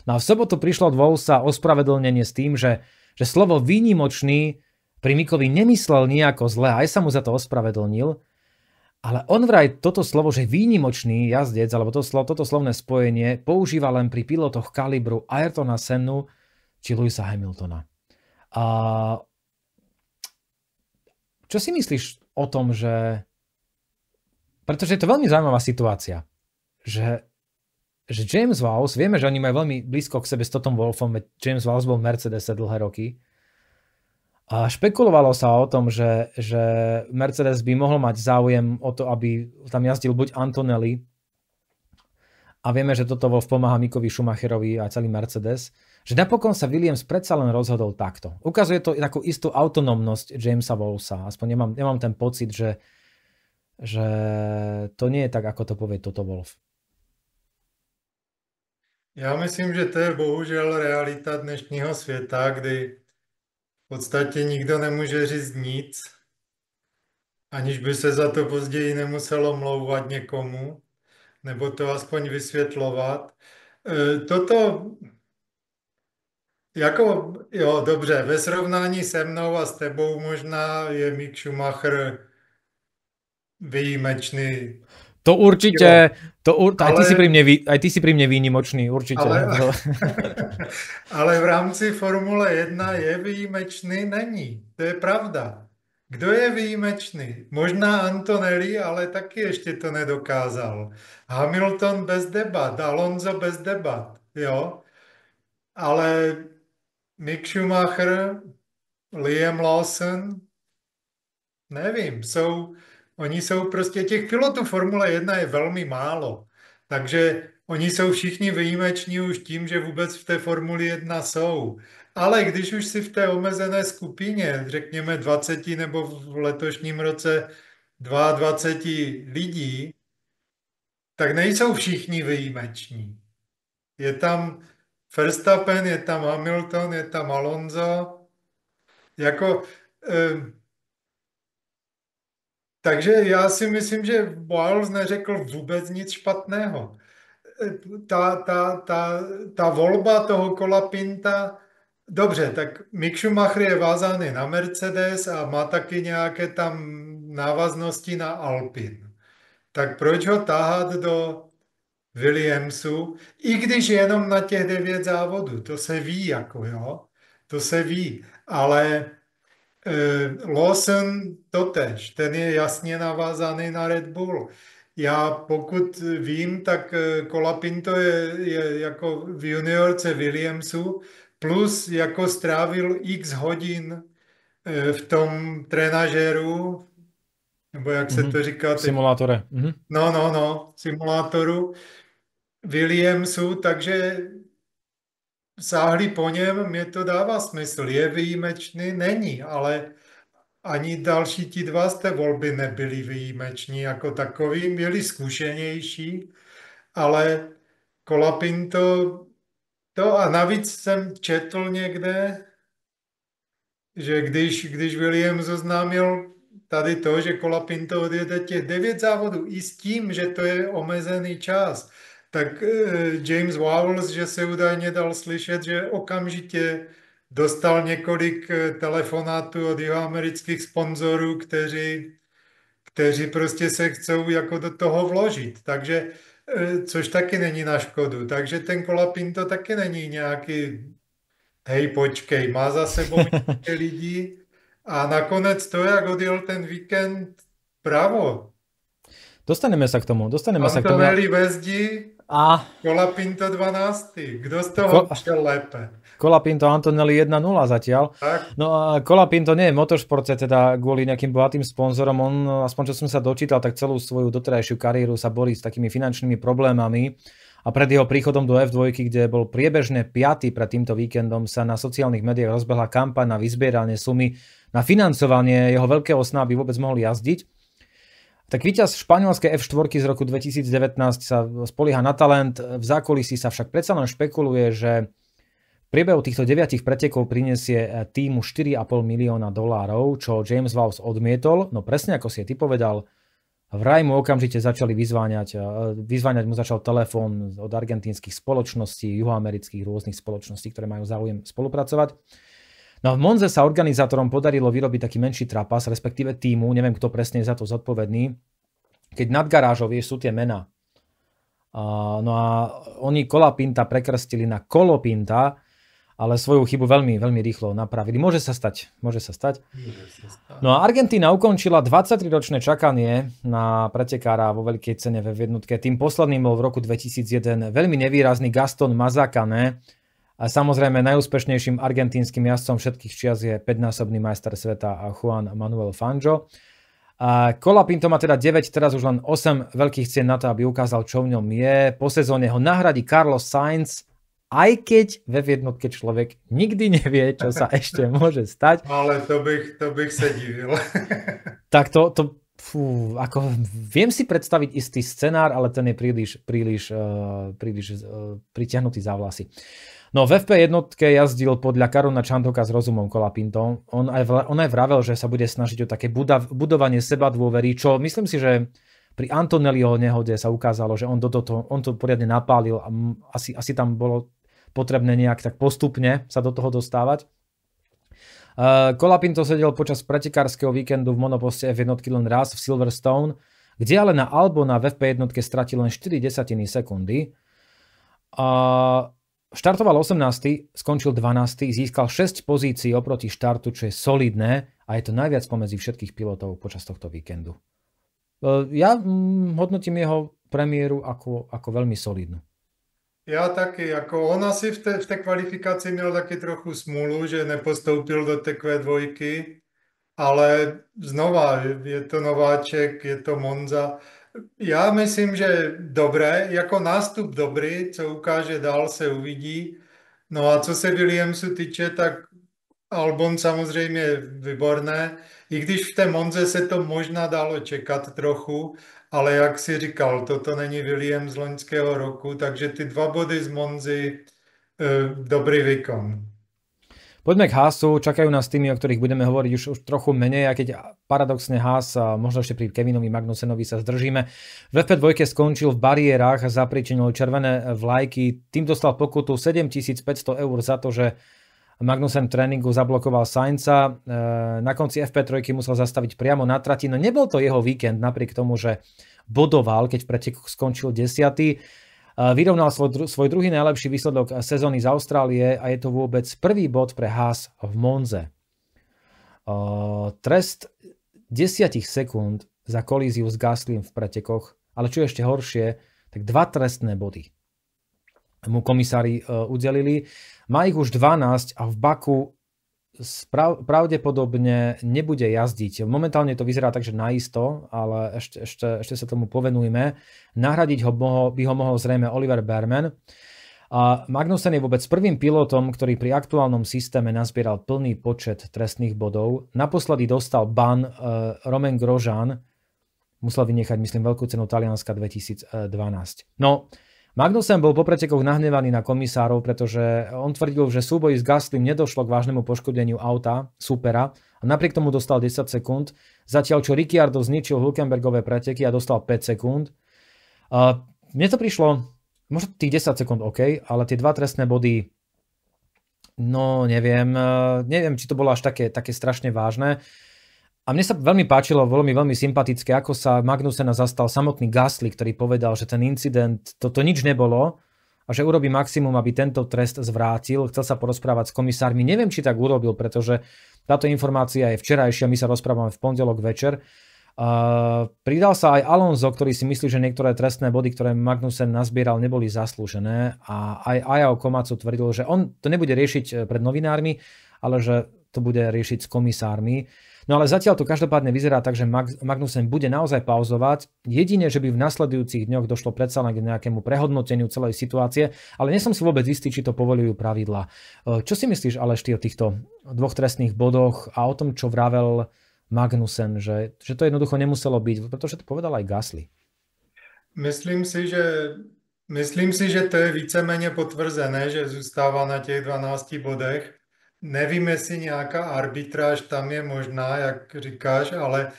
No a v sobotu prišlo od Vousa ospravedlnenie s tým, že, že slovo výnimočný pri Mikovi nemyslel nejako zle, aj sa mu za to ospravedlnil, ale on vraj toto slovo, že výnimočný jazdec, alebo to, toto slovné spojenie používa len pri pilotoch kalibru Ayrtona Sennu, či Luisa Hamiltona. A čo si myslíš o tom, že... Pretože je to veľmi zaujímavá situácia, že, že James Vowles, vieme, že oni majú veľmi blízko k sebe s Totom Wolfom, James Vowles bol v dlhé roky, a špekulovalo sa o tom, že, že Mercedes by mohol mať záujem o to, aby tam jazdil buď Antonelli, a vieme, že toto Wolf pomáha Mikovi Schumacherovi a celý Mercedes, že napokon sa Williams predsa len rozhodol takto. Ukazuje to takú istú autonómnosť Jamesa Wolsa, aspoň nemám, nemám ten pocit, že, že to nie je tak, ako to povie toto Wolf. Ja myslím, že to je bohužel realita dnešního sveta kdy v podstate nikto nemôže říct nic, aniž by sa za to později nemuselo mlouvať niekomu nebo to aspoň vysvětlovat. E, toto, jako, jo, dobře, ve srovnání se mnou a s tebou možná je Mick Schumacher výjimečný. To určitě. to ur, ale, aj, ty si pri mne, aj ty si pri mne výnimočný, určitě. Ale, ale v rámci Formule 1 je výjimečný, není. To je pravda. Kto je výjimečný? Možná Antonelli, ale taky ještě to nedokázal. Hamilton bez debat, Alonso bez debat, jo. Ale Mick Schumacher, Liam Lawson, nevím, jsou, oni jsou prostě, těch pilotů Formule 1 je velmi málo. Takže oni jsou všichni výjimeční už tím, že vůbec v té Formuli 1 jsou. Ale když už si v té omezené skupině, řekněme 20 nebo v letošním roce 22 lidí, tak nejsou všichni výjimeční. Je tam Verstappen, je tam Hamilton, je tam Alonso. Jako, eh, takže já si myslím, že Boals neřekl vůbec nic špatného. E, ta, ta, ta, ta volba toho kola Pinta Dobře, tak Mick Schumacher je vázaný na Mercedes a má taky nějaké tam návaznosti na Alpin. Tak proč ho táhat do Williamsu, i když jenom na těch devět závodů, to se ví, jako jo, to se ví, ale e, Lawson tež, ten je jasně navázaný na Red Bull. Já pokud vím, tak eh, Kolapinto je, je jako v juniorce Williamsu, plus ako strávil x hodin e, v tom trenažéru, nebo jak se mhm. to říká? Teď? Simulátore. Mhm. No, no, no, simulátoru Williamsu, takže sáhli po něm, mě to dává smysl. Je výjimečný? Není, ale ani další ti dva z té volby nebyli výjimeční jako takový, byli zkušenější, ale Kolapin to to a navíc jsem četl někde, že když, když William zoznámil tady to, že kola Pinto odjede těch devět závodů i s tím, že to je omezený čas, tak eh, James Wowles, že se údajně dal slyšet, že okamžitě dostal několik eh, telefonátů od jeho amerických sponzorů, kteří, kteří prostě se chcou jako do toho vložit. Takže E, což taky není na škodu. Takže ten Kolapin to taky není nějaký hej, počkej, má za sebou lidi a nakonec to, jak odjel ten víkend, pravo. Dostaneme sa k tomu, dostaneme se sa k tomu. Antonelli Vezdi, a... kolapinto to 12. Kdo z toho Ko... lépe? Kolapinto Antonelli 1-0 zatiaľ. Tak. No a Kolapinto nie je motorsport, teda kvôli nejakým bohatým sponzorom. On, aspoň čo som sa dočítal, tak celú svoju doterajšiu kariéru sa borí s takými finančnými problémami a pred jeho príchodom do F2, kde bol priebežne 5. pred týmto víkendom, sa na sociálnych médiách rozbehla kampaň na vyzbieranie sumy na financovanie jeho veľkého sna, aby vôbec mohol jazdiť. Tak víťaz španielskej F4 z roku 2019 sa spolieha na talent, v zákulisí sa však predsa len špekuluje, že priebehu týchto deviatich pretekov prinesie e, týmu 4,5 milióna dolárov, čo James Vowles odmietol, no presne ako si ty povedal, vraj mu okamžite začali vyzváňať, e, vyzváňať mu začal telefón od argentínskych spoločností, juhoamerických rôznych spoločností, ktoré majú záujem spolupracovať. No a v Monze sa organizátorom podarilo vyrobiť taký menší trapas, respektíve týmu, neviem kto presne je za to zodpovedný, keď nad garážou, vieš, sú tie mená. Uh, no a oni Kolapinta prekrstili na Kolopinta, ale svoju chybu veľmi, veľmi rýchlo napravili. Môže sa stať, môže sa stať. No a Argentína ukončila 23-ročné čakanie na pretekára vo veľkej cene ve jednotke. Tým posledným bol v roku 2001 veľmi nevýrazný Gaston Mazakane. A samozrejme najúspešnejším argentínskym jazdcom všetkých čias je 5-násobný majster sveta Juan Manuel Fangio. A Kola Pinto má teda 9, teraz už len 8 veľkých cien na to, aby ukázal, čo v ňom je. Po sezóne ho nahradí Carlos Sainz, aj keď ve v jednotke človek nikdy nevie, čo sa ešte môže stať. Ale to bych, to bych sa divil. tak to, to fú, ako, viem si predstaviť istý scenár, ale ten je príliš, príliš, uh, príliš uh, pritiahnutý za vlasy. No v FP jednotke jazdil podľa Karuna Čantoka s rozumom Kolapintom. On aj, on aj vravel, že sa bude snažiť o také budav, budovanie seba dôvery, čo myslím si, že pri Antonelliho nehode sa ukázalo, že on, do, do on to poriadne napálil a asi, asi tam bolo potrebné nejak tak postupne sa do toho dostávať. Eh, Kolapinto sedel počas pretekárskeho víkendu v monoposte F1 len raz v Silverstone, kde ale na Albona v FP1 stratil len 4 desatiny sekundy. Eh, štartoval 18., skončil 12., získal 6 pozícií oproti štartu, čo je solidné a je to najviac pomedzi všetkých pilotov počas tohto víkendu. Eh, ja mm, hodnotím jeho premiéru ako, ako veľmi solidnú. Ja taky, jako on asi v té, v té kvalifikaci měl taky trochu smůlu, že nepostoupil do té dvojky, ale znova, je to nováček, je to Monza. Já myslím, že dobré, jako nástup dobrý, co ukáže dál, se uvidí. No a co se Williamsu týče, tak Albon samozřejmě výborné, i když v té Monze se to možná dalo čekat trochu, ale jak si říkal, toto není William z loňského roku, takže ty dva body z Monzy, e, dobrý výkon. Poďme k Haasu, čakajú nás tými, o ktorých budeme hovoriť už, už trochu menej, a keď paradoxne Hás, a možno ešte pri Kevinovi Magnusenovi sa zdržíme. V FP2 skončil v bariérach, zapričinil červené vlajky, tým dostal pokutu 7500 eur za to, že Magnussen v tréningu zablokoval Sainca, e, na konci FP3 musel zastaviť priamo na trati, no nebol to jeho víkend napriek tomu, že bodoval, keď v pretekoch skončil 10. E, vyrovnal svoj, svoj druhý najlepší výsledok sezóny z Austrálie a je to vôbec prvý bod pre Haas v Monze. E, trest 10 sekúnd za kolíziu s Gaslym v pretekoch, ale čo je ešte horšie, tak dva trestné body mu komisári e, udelili. Má ich už 12 a v Baku pravdepodobne nebude jazdiť. Momentálne to vyzerá tak, že naisto, ale ešte, ešte, ešte sa tomu povenujme. Nahradiť ho moho, by ho mohol zrejme Oliver Berman. A Magnussen je vôbec prvým pilotom, ktorý pri aktuálnom systéme nazbieral plný počet trestných bodov. Naposledy dostal ban uh, e, Roman Grosjean, musel vynechať, myslím, veľkú cenu Talianska 2012. No, Magnussen bol po pretekoch nahnevaný na komisárov, pretože on tvrdil, že súboji s Gaslym nedošlo k vážnemu poškodeniu auta, supera, a napriek tomu dostal 10 sekúnd, zatiaľ čo Ricciardo zničil Hulkenbergové preteky a dostal 5 sekúnd. mne to prišlo, možno tých 10 sekúnd OK, ale tie dva trestné body, no neviem, neviem, či to bolo až také, také strašne vážne. A mne sa veľmi páčilo, veľmi, veľmi sympatické, ako sa Magnusena zastal samotný Gasly, ktorý povedal, že ten incident, toto nič nebolo a že urobí maximum, aby tento trest zvrátil. Chcel sa porozprávať s komisármi. Neviem, či tak urobil, pretože táto informácia je včerajšia, my sa rozprávame v pondelok večer. Uh, pridal sa aj Alonso, ktorý si myslí, že niektoré trestné body, ktoré Magnusen nazbieral, neboli zaslúžené a aj Ajao Komacu tvrdil, že on to nebude riešiť eh, pred novinármi, ale že to bude riešiť s komisármi. No ale zatiaľ to každopádne vyzerá tak, že Magnussen bude naozaj pauzovať. Jedine, že by v nasledujúcich dňoch došlo predsa len k nejakému prehodnoteniu celej situácie, ale nesom si vôbec istý, či to povolujú pravidla. E, čo si myslíš, ale ešte o týchto dvoch trestných bodoch a o tom, čo vravel Magnussen, že, že to jednoducho nemuselo byť, pretože to povedal aj Gasly. Myslím si, že Myslím si, že to je méně potvrzené, že zůstává na těch 12 bodech. Nevím, jestli nějaká arbitráž tam je možná, jak říkáš, ale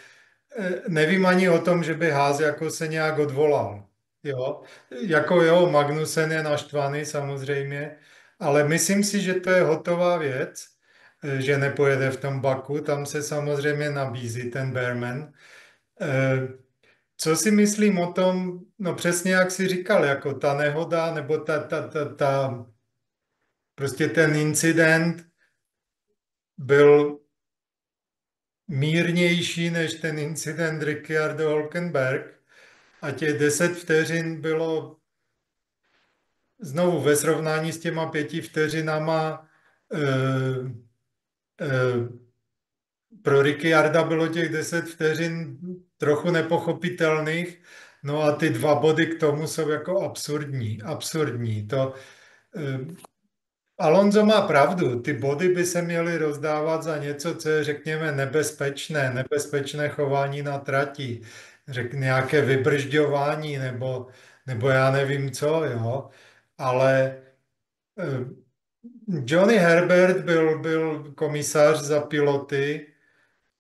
e, nevím ani o tom, že by Ház jako se nějak odvolal. Jo, jako jo, Magnusen je naštvaný samozřejmě, ale myslím si, že to je hotová věc, e, že nepojede v tom baku, tam se samozřejmě nabízí ten Berman. E, co si myslím o tom, no přesně jak si říkal, jako ta nehoda nebo ta, ta, ta, ta prostě ten incident byl mírnější než ten incident Ricciardo Holkenberg a těch 10 vteřin bylo znovu ve srovnání s těma pěti vteřinama e, e, pro Ricciarda bylo těch 10 vteřin trochu nepochopitelných, no a ty dva body k tomu jsou jako absurdní. absurdní. To, e, Alonso má pravdu, ty body by se měly rozdávat za něco, co je, řekněme, nebezpečné, nebezpečné chování na trati, řek, nějaké vybržďování nebo, nebo já nevím co, jo. Ale eh, Johnny Herbert byl, byl komisář za piloty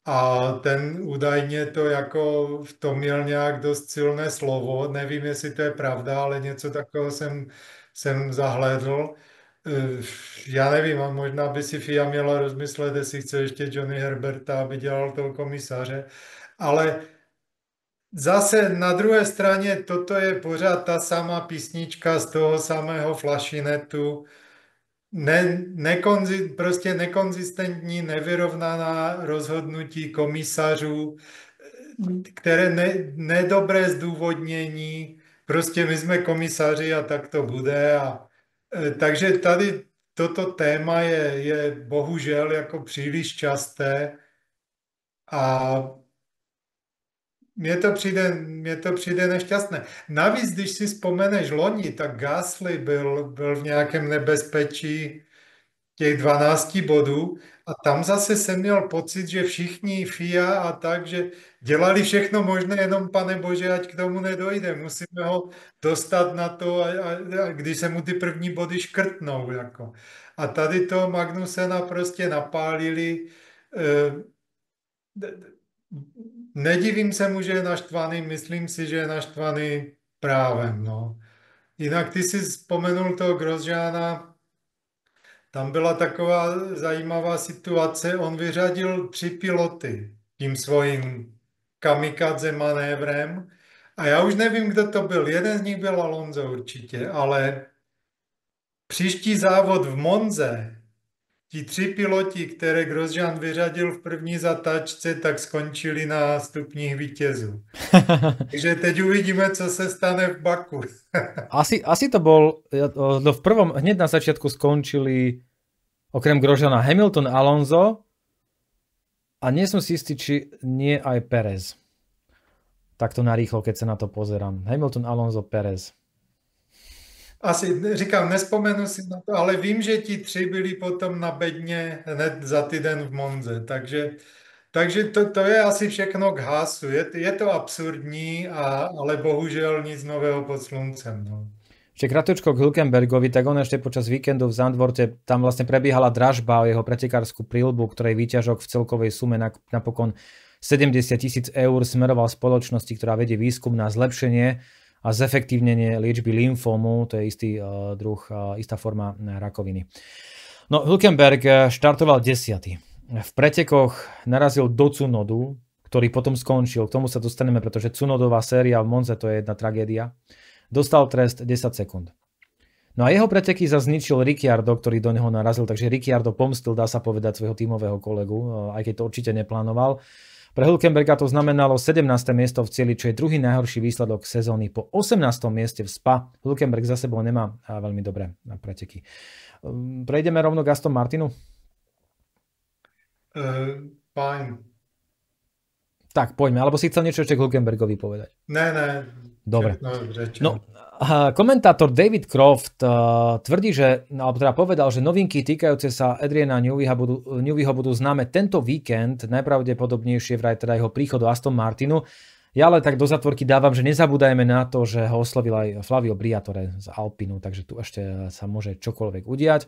a ten údajně to jako v tom měl nějak dost silné slovo, nevím, jestli to je pravda, ale něco takového jsem, jsem zahlédl. Eh, ja nevím, a možná by si FIA měla rozmyslet, jestli chce ještě Johnny Herberta, aby dělal toho komisaře, ale zase na druhé straně toto je pořád ta sama písnička z toho samého flashinetu, ne, nekonzi, prostě nekonzistentní, nevyrovnaná rozhodnutí komisařů, mm. které ne, nedobré zdůvodnění, prostě my jsme komisaři a tak to bude a E, takže tady toto téma je, je bohužel jako příliš časté a mně to, přijde, mně to přijde nešťastné. Navíc, když si vzpomeneš loni, tak Gasly byl, byl v nějakém nebezpečí těch 12 bodů. A tam zase jsem měl pocit, že všichni FIA a tak, že dělali všechno možné, jenom pane Bože, ať k tomu nedojde. Musíme ho dostat na to, a, a, a když se mu ty první body škrtnou. Jako. A tady to Magnusena prostě napálili. E, nedivím se mu, že je naštvaný, myslím si, že je naštvaný právem. No. Jinak ty si vzpomenul toho Grozžána, tam byla taková zajímavá situace, on vyřadil tři piloty tím svým kamikadze manévrem a já už nevím, kdo to byl. Jeden z nich byl Alonso určitě, ale příští závod v Monze ti tři piloti, které Grosjean vyřadil v první zatačce, tak skončili na stupních vítězů. Takže teď uvidíme, co se stane v Baku. asi, asi to bol, no v prvom, hned na začiatku skončili okrem Grosjeana Hamilton, Alonso a nie som si istý, či nie aj Perez. Takto narýchlo, keď sa na to pozerám. Hamilton, Alonso, Perez asi říkám, nespomenu si na to, ale vím, že ti tři byli potom na bedně hned za týden v Monze, takže, takže to, to je asi všechno k hásu. Je, je to absurdní, a, ale bohužel nic nového pod sluncem. No. Ešte kratočko k Hülkenbergovi, tak on ešte počas víkendu v Zandvorte, tam vlastne prebiehala dražba o jeho pretekárskú prílbu, ktorej výťažok v celkovej sume napokon 70 tisíc eur smeroval spoločnosti, ktorá vedie výskum na zlepšenie a zefektívnenie liečby lymfómu, to je istý eh, druh, eh, istá forma eh, rakoviny. No, Hülkenberg štartoval desiatý. V pretekoch narazil do Cunodu, ktorý potom skončil. K tomu sa dostaneme, pretože Cunodová séria v Monze to je jedna tragédia. Dostal trest 10 sekúnd. No a jeho preteky sa zničil Ricciardo, ktorý do neho narazil, takže Ricciardo pomstil, dá sa povedať, svojho tímového kolegu, aj keď to určite neplánoval. Pre Hülkenberga to znamenalo 17. miesto v cieli, čo je druhý najhorší výsledok sezóny. Po 18. mieste v Spa Hülkenberg za sebou nemá eh, veľmi dobré eh, preteky. Ehm, prejdeme rovno k Aston Martinu. Uh, fajn. Tak, poďme. Alebo si chcel niečo ešte k Hülkenbergovi povedať? Ne, ne, Dobre. No, komentátor David Croft uh, tvrdí, že, alebo teda povedal, že novinky týkajúce sa Adriana Newyho budú, Newyho budú známe tento víkend, najpravdepodobnejšie vraj teda jeho príchod do Aston Martinu. Ja ale tak do zatvorky dávam, že nezabúdajme na to, že ho oslovil aj Flavio Briatore z Alpinu, takže tu ešte sa môže čokoľvek udiať.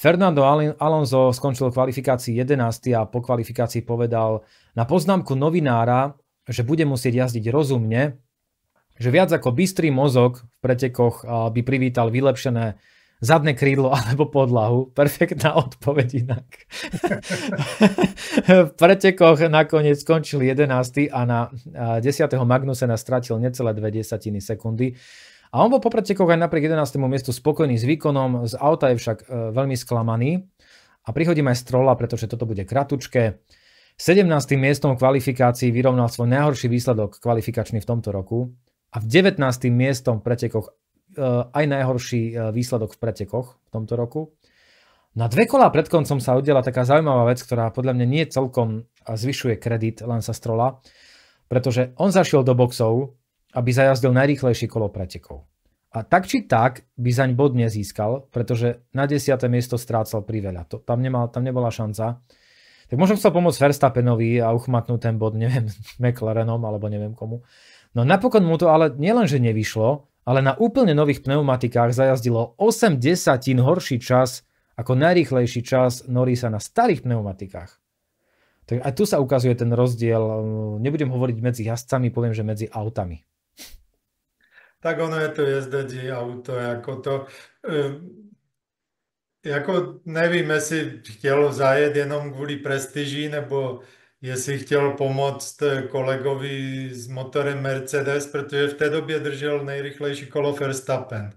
Fernando Alonso skončil v kvalifikácii 11. a po kvalifikácii povedal na poznámku novinára, že bude musieť jazdiť rozumne, že viac ako bystrý mozog v pretekoch by privítal vylepšené zadné krídlo alebo podlahu. Perfektná odpoveď inak. v pretekoch nakoniec skončil 11. a na 10. Magnusena stratil necelé 2 desatiny sekundy. A on bol po pretekoch aj napriek 11. miestu spokojný s výkonom, z auta je však e, veľmi sklamaný. A prichodím aj strola, pretože toto bude kratučké. 17. miestom kvalifikácií vyrovnal svoj najhorší výsledok kvalifikačný v tomto roku a v 19. miestom v pretekoch eh, aj najhorší eh, výsledok v pretekoch v tomto roku. Na dve kola pred koncom sa udiela taká zaujímavá vec, ktorá podľa mňa nie celkom eh, zvyšuje kredit Lansa Strola, pretože on zašiel do boxov, aby zajazdil najrýchlejšie kolo pretekov. A tak či tak by zaň bod nezískal, pretože na 10. miesto strácal priveľa. To, tam, nemal, tam nebola šanca. Tak možno chcel pomôcť Verstappenovi a uchmatnúť ten bod, neviem, McLarenom alebo neviem komu. Uh, No napokon mu to ale nielenže nevyšlo, ale na úplne nových pneumatikách zajazdilo 8 desatín horší čas ako najrýchlejší čas Norisa na starých pneumatikách. Tak aj tu sa ukazuje ten rozdiel, um, nebudem hovoriť medzi jazdcami, poviem, že medzi autami. Tak ono je to jezdenie auto, ako to... Um, jako nevím, jestli chtělo zajet jenom kvůli prestiži, nebo jestli chtěl pomoct eh, kolegovi s motorem Mercedes, protože v té době držel nejrychlejší kolo Verstappen.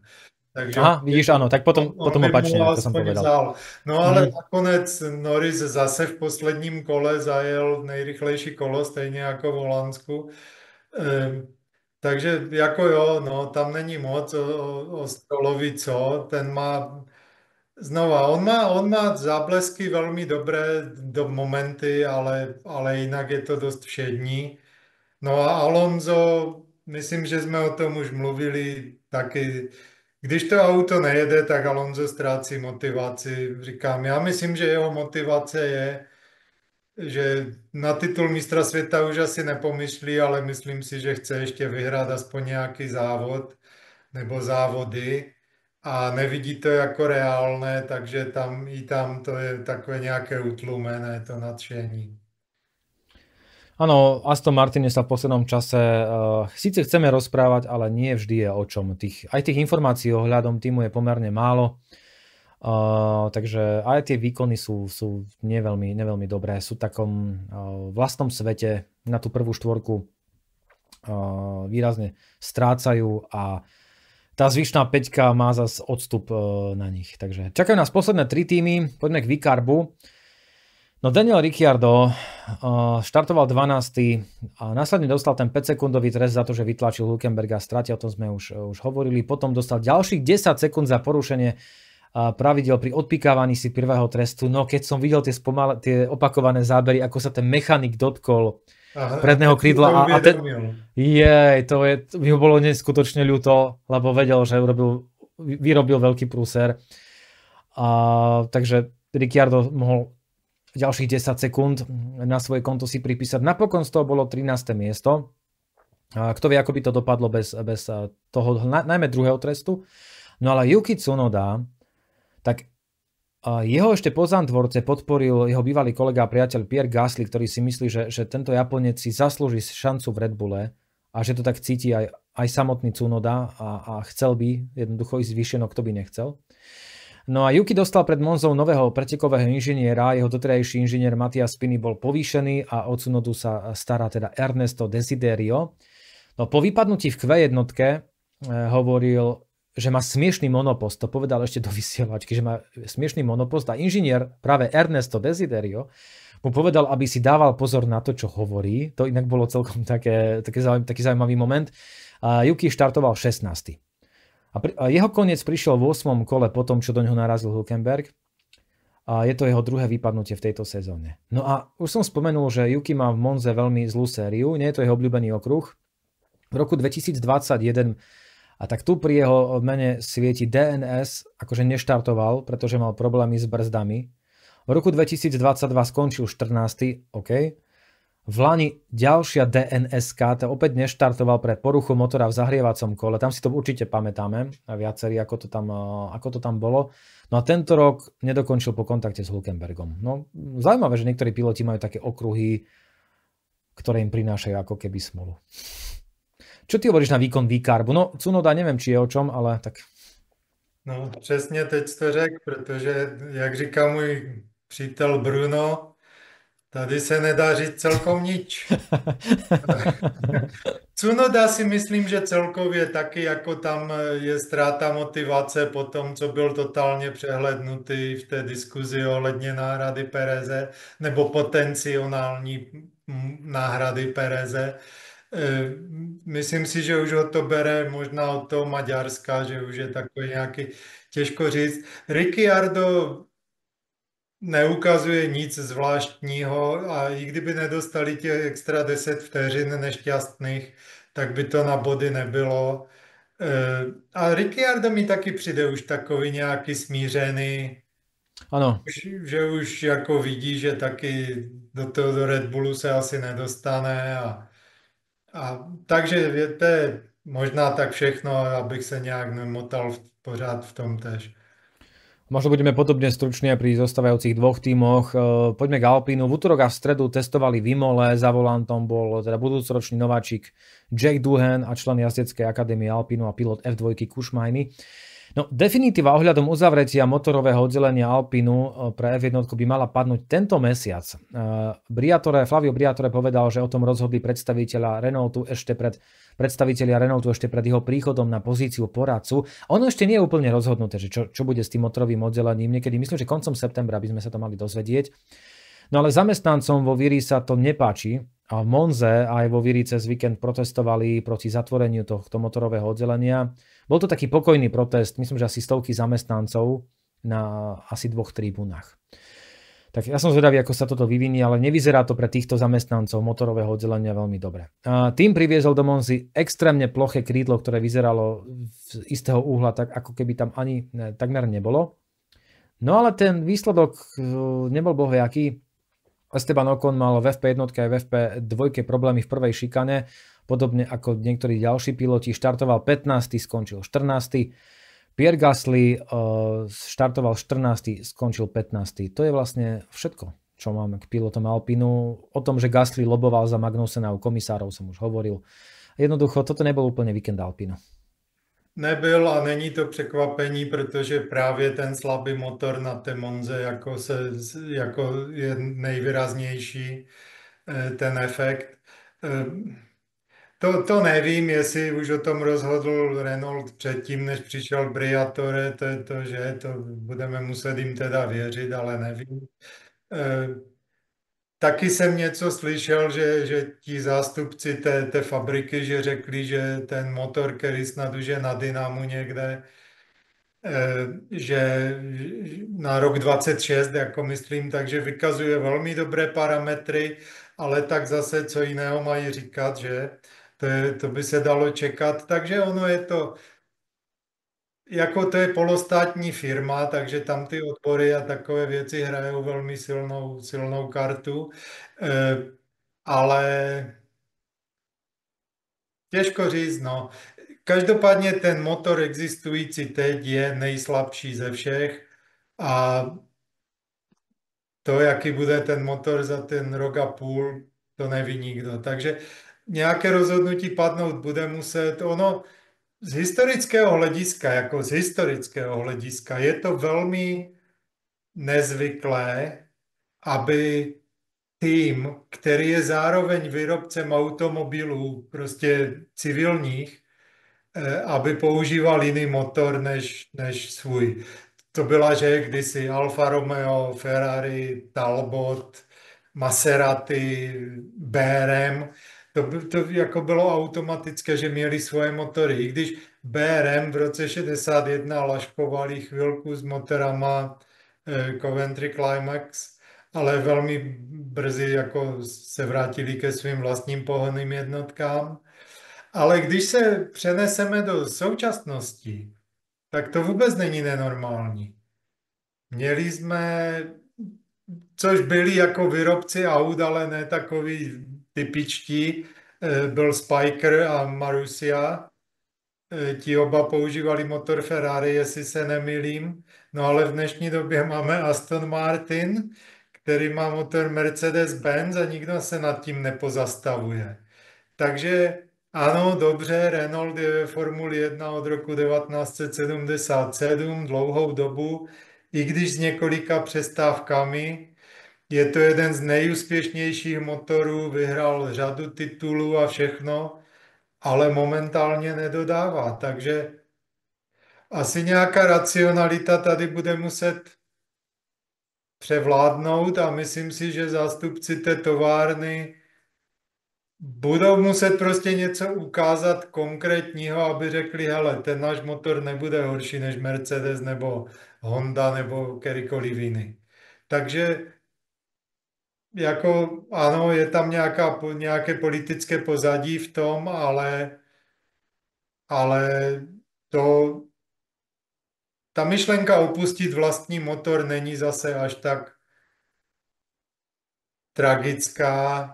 Takže Aha, vidíš, ano, tak potom, potom opačně, to jsem povedal. No ale hmm. nakonec Norris zase v posledním kole zajel nejrychlejší kolo, stejně jako v Holandsku. Ehm, takže jako jo, no, tam není moc o, o Stolovi, co, ten má Znova, on má, on má záblesky veľmi dobré do momenty, ale, ale jinak je to dost všední. No a Alonso, myslím, že jsme o tom už mluvili taky. Když to auto nejede, tak Alonso ztrácí motivaci. Říkám, já myslím, že jeho motivace je, že na titul mistra světa už asi nepomyšlí, ale myslím si, že chce ještě vyhrát aspoň nějaký závod nebo závody a nevidí to jako reálné, takže tam i tam to je takové nějaké utlumené to nadšení. Áno, Aston Martin sa v poslednom čase uh, síce chceme rozprávať, ale nie vždy je o čom. Tých, aj tých informácií ohľadom týmu je pomerne málo, uh, takže aj tie výkony sú, sú neveľmi, neveľmi dobré. Sú v takom uh, vlastnom svete na tú prvú štvorku uh, výrazne strácajú a uh, tá zvyšná peťka má zase odstup e, na nich. Takže čakajú nás posledné tri týmy, poďme k Vikarbu. No Daniel Ricciardo e, štartoval 12. a následne dostal ten 5-sekundový trest za to, že vytlačil Hulkenberga z trate, o tom sme už, už hovorili. Potom dostal ďalších 10 sekúnd za porušenie e, pravidel pri odpikávaní si prvého trestu. No keď som videl tie, tie opakované zábery, ako sa ten mechanik dotkol Aha, predného krídla. A, a ten, jej, to je, mi ho bolo neskutočne ľúto, lebo vedel, že urobil, vyrobil veľký prúser. A, takže Ricciardo mohol ďalších 10 sekúnd na svoje konto si pripísať. Napokon z toho bolo 13. miesto. A kto vie, ako by to dopadlo bez, bez eh, toho, najmä druhého trestu. No ale Yuki Tsunoda, tak jeho ešte po Zandvorce podporil jeho bývalý kolega a priateľ Pierre Gasly, ktorý si myslí, že, že tento Japonec si zaslúži šancu v Red Bulle a že to tak cíti aj, aj samotný Cunoda a, a chcel by jednoducho ísť vyššie, no kto by nechcel. No a Yuki dostal pred Monzou nového pretekového inžiniera, jeho doterajší inžinier Matias Spiny bol povýšený a o Cunodu sa stará teda Ernesto Desiderio. No po vypadnutí v Q1 eh, hovoril že má smiešný monopost, to povedal ešte do vysielačky, že má smiešný monopost a inžinier práve Ernesto Desiderio mu povedal, aby si dával pozor na to, čo hovorí. To inak bolo celkom také, také zaujímavý, taký zaujímavý moment. A Yuki štartoval 16. A, pri, a jeho koniec prišiel v 8. kole po tom, čo do neho narazil Hülkenberg. A je to jeho druhé vypadnutie v tejto sezóne. No a už som spomenul, že Yuki má v Monze veľmi zlú sériu, nie je to jeho obľúbený okruh. V roku 2021 a tak tu pri jeho mene svieti DNS, akože neštartoval, pretože mal problémy s brzdami. V roku 2022 skončil 14. OK. V Lani ďalšia DNSK, to opäť neštartoval pre poruchu motora v zahrievacom kole. Tam si to určite pamätáme, a viacerí, ako to, tam, eh, ako to tam bolo. No a tento rok nedokončil po kontakte s Hulkenbergom. No, zaujímavé, že niektorí piloti majú také okruhy, ktoré im prinášajú ako keby smolu. Čo ty hovoríš na výkon výkarbu? No, Cunoda nevím, či je o čom, ale tak... No, přesně teď to řekl, protože, jak říká můj přítel Bruno, tady se nedá říct celkom nič. Cunoda si myslím, že celkově taky jako tam je ztráta motivace po tom, co byl totálně přehlednutý v té diskuzi ohledně náhrady Pereze nebo potenciální náhrady Pereze. Eh, myslím si, že už ho to bere možná od toho Maďarska, že už je takový nějaký, těžko říct. Ricciardo neukazuje nic zvláštního a i kdyby nedostali těch extra 10 vteřin nešťastných, tak by to na body nebylo. Eh, a Ricciardo mi taky přijde už takový nějaký smířený, Ano. Že už jako vidí, že taky do toho do Red Bullu se asi nedostane a a, takže to možná tak všechno, abych sa nejak nemotal v, pořád v tom tež. Možno budeme podobne stručne pri zostávajúcich dvoch tímoch. E, poďme k Alpínu. V útorok a v stredu testovali Vimole, za volantom bol teda budúcoročný nováčik Jack Duhan a člen jazdeckej akadémie Alpínu a pilot F2 Kušmajny. No, definitíva ohľadom uzavretia motorového oddelenia Alpinu eh, pre F1 by mala padnúť tento mesiac. Eh, Briatore, Flavio Briatore povedal, že o tom rozhodli predstaviteľa Renaultu ešte pred, predstaviteľia Renaultu ešte pred jeho príchodom na pozíciu poradcu. Ono ešte nie je úplne rozhodnuté, že čo, čo bude s tým motorovým oddelením. Niekedy myslím, že koncom septembra by sme sa to mali dozvedieť. No ale zamestnancom vo Víri sa to nepáči, a v Monze aj vo víri cez víkend protestovali proti zatvoreniu tohto motorového oddelenia. Bol to taký pokojný protest, myslím, že asi stovky zamestnancov na asi dvoch tribúnach. Tak ja som zvedavý, ako sa toto vyvinie, ale nevyzerá to pre týchto zamestnancov motorového oddelenia veľmi dobre. A tým priviezol do Monzy extrémne ploché krídlo, ktoré vyzeralo z istého úhla, tak ako keby tam ani ne, takmer nebolo. No ale ten výsledok e, nebol bohvejaký. Esteban Okon mal v FP1 aj v FP2 problémy v prvej šikane podobne ako niektorí ďalší piloti. Štartoval 15., skončil 14. Pierre Gasly eh, štartoval 14., skončil 15. To je vlastne všetko, čo máme k pilotom Alpinu. O tom, že Gasly loboval za Magnusena u komisárov som už hovoril. Jednoducho, toto nebol úplne víkend Alpinu. Nebyl a není to překvapení, protože právě ten slabý motor na té Monze jako, se, jako je nejvýraznější eh, ten efekt. Eh, to, to nevím, jestli už o tom rozhodl Renault předtím, než přišel Briatore, to je to, že to budeme muset jim teda věřit, ale nevím. E, taky jsem něco slyšel, že, že ti zástupci té, té fabriky, že řekli, že ten motor, který snad už je na dynamu někde, e, že na rok 26, jako myslím, takže vykazuje velmi dobré parametry, ale tak zase co jiného mají říkat, že? To, je, to by se dalo čekat, takže ono je to, jako to je polostátní firma, takže tam ty odbory a takové věci hrajou velmi silnou, silnou kartu, e, ale těžko říct, no. Každopádně ten motor existující teď je nejslabší ze všech a to, jaký bude ten motor za ten rok a půl, to neví nikdo. Takže nejaké rozhodnutí padnout bude muset. Ono z historického hlediska, jako z historického hlediska, je to velmi nezvyklé, aby tým, který je zároveň výrobcem automobilů, prostě civilních, eh, aby používal jiný motor než, než svůj. To byla, že kdysi Alfa Romeo, Ferrari, Talbot, Maserati, BRM, to, to jako bylo automatické, že měli svoje motory. I když BRM v roce 61 laškovali chvilku s motorama eh, Coventry Climax, ale velmi brzy jako se vrátili ke svým vlastním pohonným jednotkám. Ale když se přeneseme do současnosti, tak to vůbec není nenormální. Měli jsme, což byli jako výrobci aut, ale ne takový typičtí, eh, byl Spiker a Marusia. Eh, ti oba používali motor Ferrari, jestli se nemýlím. No ale v dnešní době máme Aston Martin, který má motor Mercedes-Benz a nikdo se nad tím nepozastavuje. Takže ano, dobře, Renault je ve Formuli 1 od roku 1977 dlouhou dobu, i když s několika přestávkami, je to jeden z nejúspěšnějších motorů, vyhrál řadu titulů a všechno, ale momentálně nedodává. Takže asi nějaká racionalita tady bude muset převládnout a myslím si, že zástupci té továrny budou muset prostě něco ukázat konkrétního, aby řekli, hele, ten náš motor nebude horší než Mercedes nebo Honda nebo kterýkoliv jiný. Takže jako ano, je tam nějaká, nějaké politické pozadí v tom, ale, ale to, ta myšlenka opustit vlastní motor není zase až tak tragická,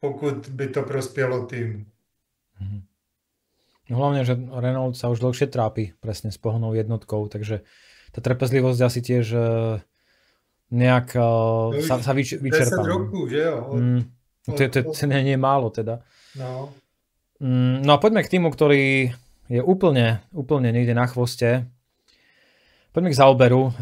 pokud by to prospělo tým. Mhm. No hlavne, že Renault sa už dlhšie trápi presne s pohonou jednotkou, takže tá trpezlivosť asi tiež eh, nejak uh, sa, sa vyč, vyčerpá. 10 rokov, že jo? Od, mm, to, je, to, to nie je málo teda. No. Mm, no a poďme k týmu, ktorý je úplne, úplne niekde na chvoste. Poďme k zaoberu, uh, eh,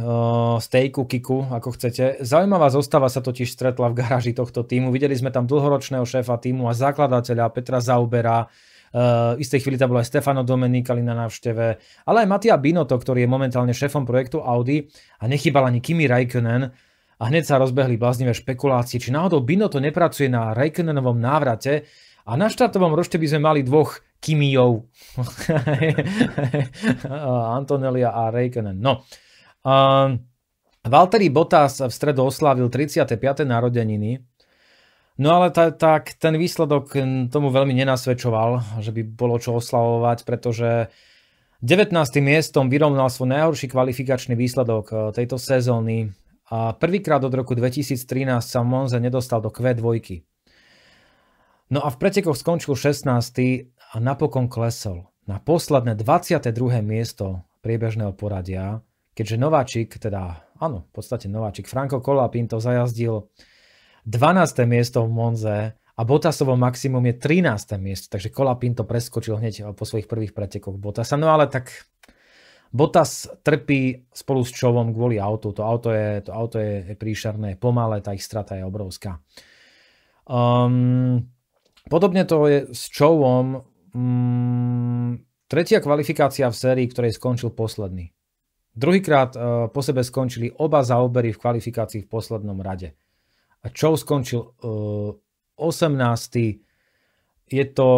stejku, kiku, ako chcete. Zaujímavá zostava sa totiž stretla v garáži tohto týmu. Videli sme tam dlhoročného šéfa týmu a zakladateľa Petra Zaubera, Uh, v istej chvíli tam bol aj Stefano Domenicali na návšteve, ale aj Matia Binotto, ktorý je momentálne šéfom projektu Audi a nechybal ani Kimi Raikkonen. A hneď sa rozbehli bláznivé špekulácie, či náhodou Binotto nepracuje na Raikkonenovom návrate a na štartovom rošte by sme mali dvoch Kimijov. Antonelia a Raikkonen. No. Uh, Valtteri Bottas v stredu oslávil 35. narodeniny No ale tá, tak ten výsledok mm, tomu veľmi nenasvedčoval, že by bolo čo oslavovať, pretože 19. miestom vyrovnal svoj najhorší kvalifikačný výsledok eh, tejto sezóny a prvýkrát od roku 2013 sa Monza nedostal do Q2. No a v pretekoch skončil 16. a napokon klesol na posledné 22. miesto priebežného poradia, keďže Nováčik, teda áno, v podstate Nováčik, Franco Colapinto zajazdil 12. miesto v Monze a Botasovo maximum je 13. miesto, takže Kolapin to preskočil hneď po svojich prvých pretekoch Botasa. No ale tak Botas trpí spolu s Čovom kvôli autu. To auto je, to auto je príšarné, pomalé, tá ich strata je obrovská. Um, podobne to je s Čovom. Um, tretia kvalifikácia v sérii, ktorej skončil posledný. Druhýkrát uh, po sebe skončili oba zaobery v kvalifikácii v poslednom rade a čo skončil uh, 18. Je to,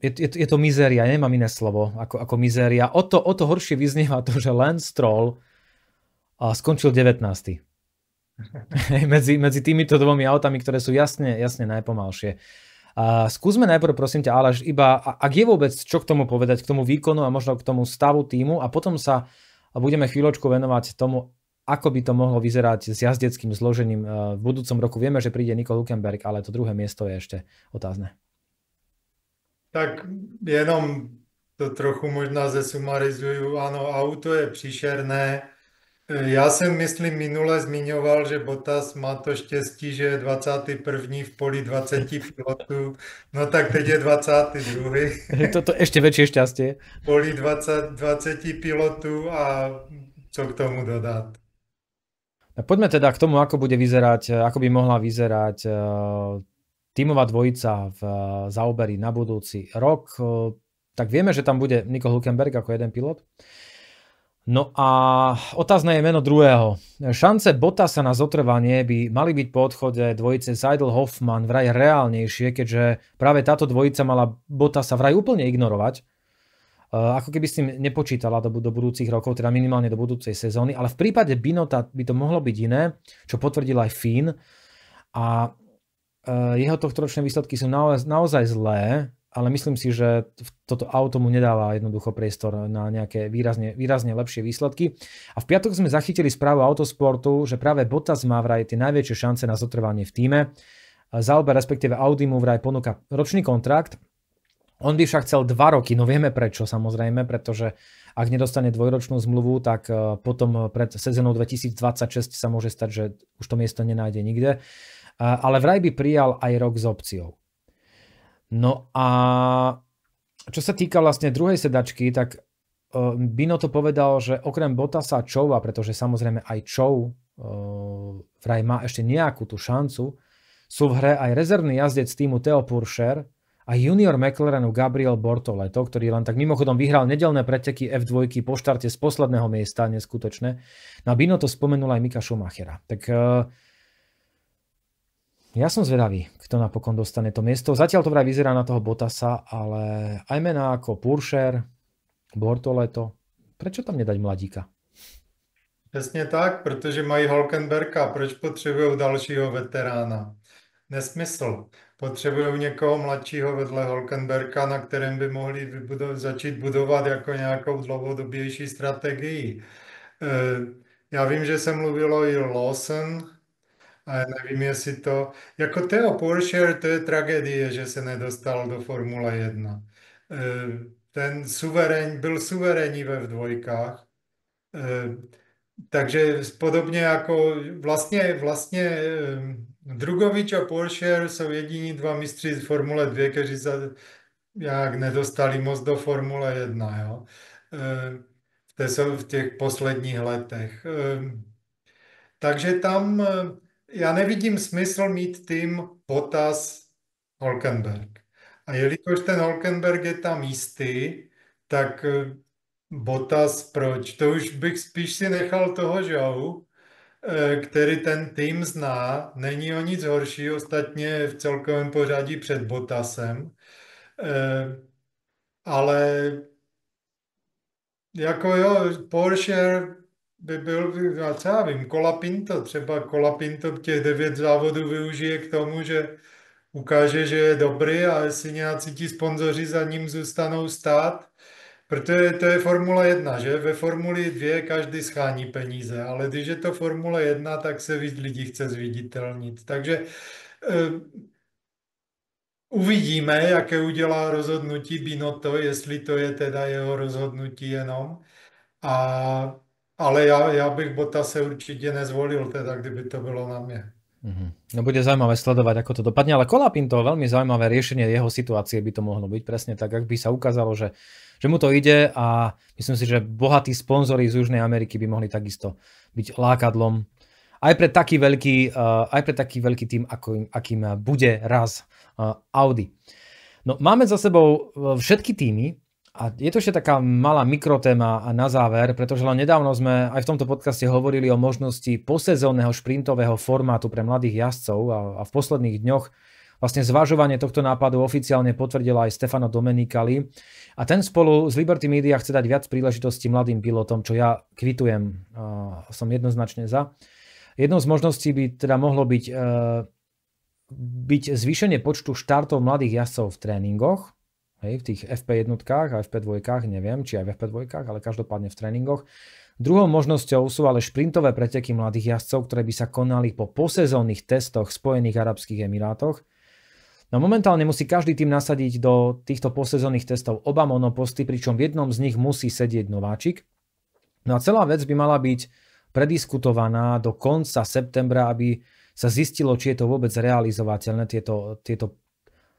je, je, je to mizéria, nemám iné slovo ako, ako mizéria. O to, o to horšie vyznieva to, že Lance Stroll uh, skončil 19. medzi, medzi týmito dvomi autami, ktoré sú jasne, jasne najpomalšie. A uh, skúsme najprv, prosím ťa, Aleš, iba, ak je vôbec čo k tomu povedať, k tomu výkonu a možno k tomu stavu týmu a potom sa budeme chvíľočku venovať tomu, ako by to mohlo vyzerať s jazdeckým zložením eh, v budúcom roku. Vieme, že príde Niko Lukenberg, ale to druhé miesto je ešte otázne. Tak jenom to trochu možná zesumarizujú. Ano, auto je příšerné. Já jsem, myslím, minule zmiňoval, že Botas má to štěstí, že je 21. v poli 20 pilotů. No tak teď je 22. Toto ještě väčšie šťastie. Poli 20, 20 pilotů a co k tomu dodat? Tak no poďme teda k tomu, ako bude vyzerať, e, ako by mohla vyzerať e, tímová dvojica v e, zaoberi na budúci rok. Tak vieme, že tam bude Nico Hulkenberg ako jeden pilot. No a otázne je meno druhého. Šance Botasa na zotrvanie by mali byť po odchode dvojice Seidel Hoffman vraj reálnejšie, keďže práve táto dvojica mala bota sa vraj úplne ignorovať Eh, ako keby s tým nepočítala do, do budúcich rokov, teda minimálne do budúcej sezóny, ale v prípade Binota by to mohlo byť iné, čo potvrdil aj Fín a eh, jeho tohtoročné výsledky sú naozaj, naozaj zlé, ale myslím si, že toto auto mu nedáva jednoducho priestor na nejaké výrazne, výrazne lepšie výsledky. A v piatok sme zachytili správu Autosportu, že práve Bottas má vraj tie najväčšie šance na zotrvanie v týme. Eh, Zauber, respektíve Audi mu vraj ponúka ročný kontrakt, on by však chcel 2 roky, no vieme prečo samozrejme, pretože ak nedostane dvojročnú zmluvu, tak e, potom pred sezónou 2026 sa môže stať, že už to miesto nenájde nikde. E, ale vraj by prijal aj rok s opciou. No a čo sa týka vlastne druhej sedačky, tak e, Bino to povedal, že okrem Botasa a Čova, pretože samozrejme aj Chov. vraj má ešte nejakú tú šancu, sú v hre aj rezervný jazdec týmu Theo Purcher, a junior McLarenu Gabriel Bortoleto, ktorý len tak mimochodom vyhral nedelné preteky F2 po štarte z posledného miesta, neskutočné. Na no Bino to spomenul aj Mika Schumachera. Tak eh, ja som zvedavý, kto napokon dostane to miesto. Zatiaľ to vraj vyzerá na toho Botasa, ale aj mená ako Puršer, Bortoleto, prečo tam nedať mladíka? Přesně tak, pretože mají Holkenberka, proč potrebujú dalšího veterána? Nesmysl potřebují někoho mladšího vedle Holkenberka, na kterém by mohli vybudo začít budovat jako nějakou dlouhodobější strategii. E, já vím, že se mluvilo i Lawson, A nevím, jestli to... Jako Theo Porsche, to je tragédie, že se nedostal do Formule 1. E, ten suverén, byl suverénní ve v dvojkách. E, takže podobně jako vlastně, vlastně Drugovič a Polšier jsou jediní dva mistři z Formule 2, kteří se jak nedostali moc do Formule 1. Jo? E, v, v těch posledních letech. Eh, takže tam eh, já nevidím smysl mít tým Botas Holkenberg. A jelikož ten Holkenberg je tam jistý, tak Botas proč? To už bych spíš si nechal toho Žou Eh, který ten tým zná, není o nic horší, ostatně v celkovém pořadí před Botasem, eh, ale jako jo, Porsche by byl, co já vím, Kolapinto, třeba Pinto těch devět závodů využije k tomu, že ukáže, že je dobrý a jestli nějací ti sponzoři za ním zůstanou stát, Protože to je Formule 1, že? Ve Formuli 2 každý schání peníze, ale když je to Formule 1, tak se víc lidí chce zviditelnit. Takže e, uvidíme, jaké udělá rozhodnutí Binoto, jestli to je teda jeho rozhodnutí jenom. A, ale já, já bych se určitě nezvolil, teda, kdyby to bylo na mě. Mhm. No bude zaujímavé sledovať, ako to dopadne, ale Kolapin to veľmi zaujímavé riešenie jeho situácie by to mohlo byť presne tak, ak by sa ukázalo, že že mu to ide a myslím si, že bohatí sponzori z Južnej Ameriky by mohli takisto byť lákadlom aj pre taký veľký, eh, aj pre taký veľký tým, akým, bude raz eh, Audi. No máme za sebou eh, všetky týmy, a je to ešte taká malá mikrotéma a na záver, pretože len nedávno sme aj v tomto podcaste hovorili o možnosti posezónneho šprintového formátu pre mladých jazdcov a, a v posledných dňoch vlastne zvažovanie tohto nápadu oficiálne potvrdila aj Stefano Domenicali, a ten spolu s Liberty Media chce dať viac príležitostí mladým pilotom, čo ja kvitujem, uh, som jednoznačne za. Jednou z možností by teda mohlo byť, uh, byť zvýšenie počtu štartov mladých jazdcov v tréningoch, hej, v tých FP1 a FP2, neviem, či aj v FP2, ale každopádne v tréningoch. Druhou možnosťou sú ale šprintové preteky mladých jazdcov, ktoré by sa konali po posezónnych testoch v Spojených Arabských Emirátoch, No momentálne musí každý tým nasadiť do týchto posezónnych testov oba monoposty, pričom v jednom z nich musí sedieť nováčik. No a celá vec by mala byť prediskutovaná do konca septembra, aby sa zistilo, či je to vôbec realizovateľné, tieto, tieto,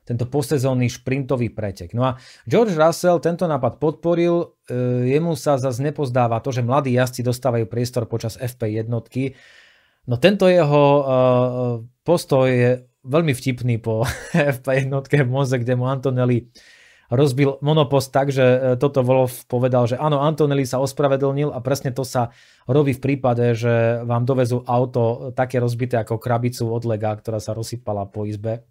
tento posezónny šprintový pretek. No a George Russell tento nápad podporil, e, jemu sa zase nepozdáva to, že mladí jazdci dostávajú priestor počas FP jednotky. No tento jeho e, e postoj je veľmi vtipný po FP jednotke v Monze, kde mu Antonelli rozbil monopost tak, že e, toto Wolf povedal, že áno, Antonelli sa ospravedlnil a presne to sa robí v prípade, že vám dovezú auto také rozbité ako krabicu od Lega, ktorá sa rozsypala po izbe.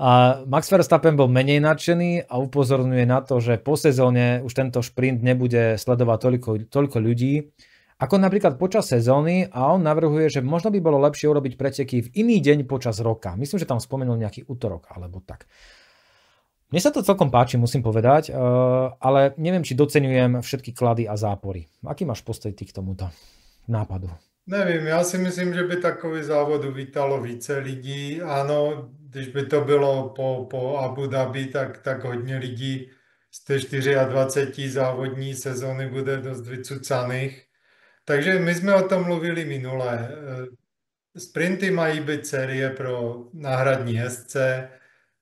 A Max Verstappen bol menej nadšený a upozorňuje na to, že po sezóne už tento šprint nebude sledovať toľko, toľko ľudí, ako napríklad počas sezóny a on navrhuje, že možno by bolo lepšie urobiť preteky v iný deň počas roka. Myslím, že tam spomenul nejaký útorok alebo tak. Mne sa to celkom páči, musím povedať, eh, ale neviem, či docenujem všetky klady a zápory. Aký máš postoj ty k tomuto nápadu? Neviem, ja si myslím, že by takový závod uvítalo více lidí. Áno, když by to bylo po, po Abu Dhabi, tak, tak hodne lidí z té 24 závodní sezóny bude dosť vycucaných. Takže my jsme o tom mluvili minule. E, Sprinty mají být série pro náhradní jezdce,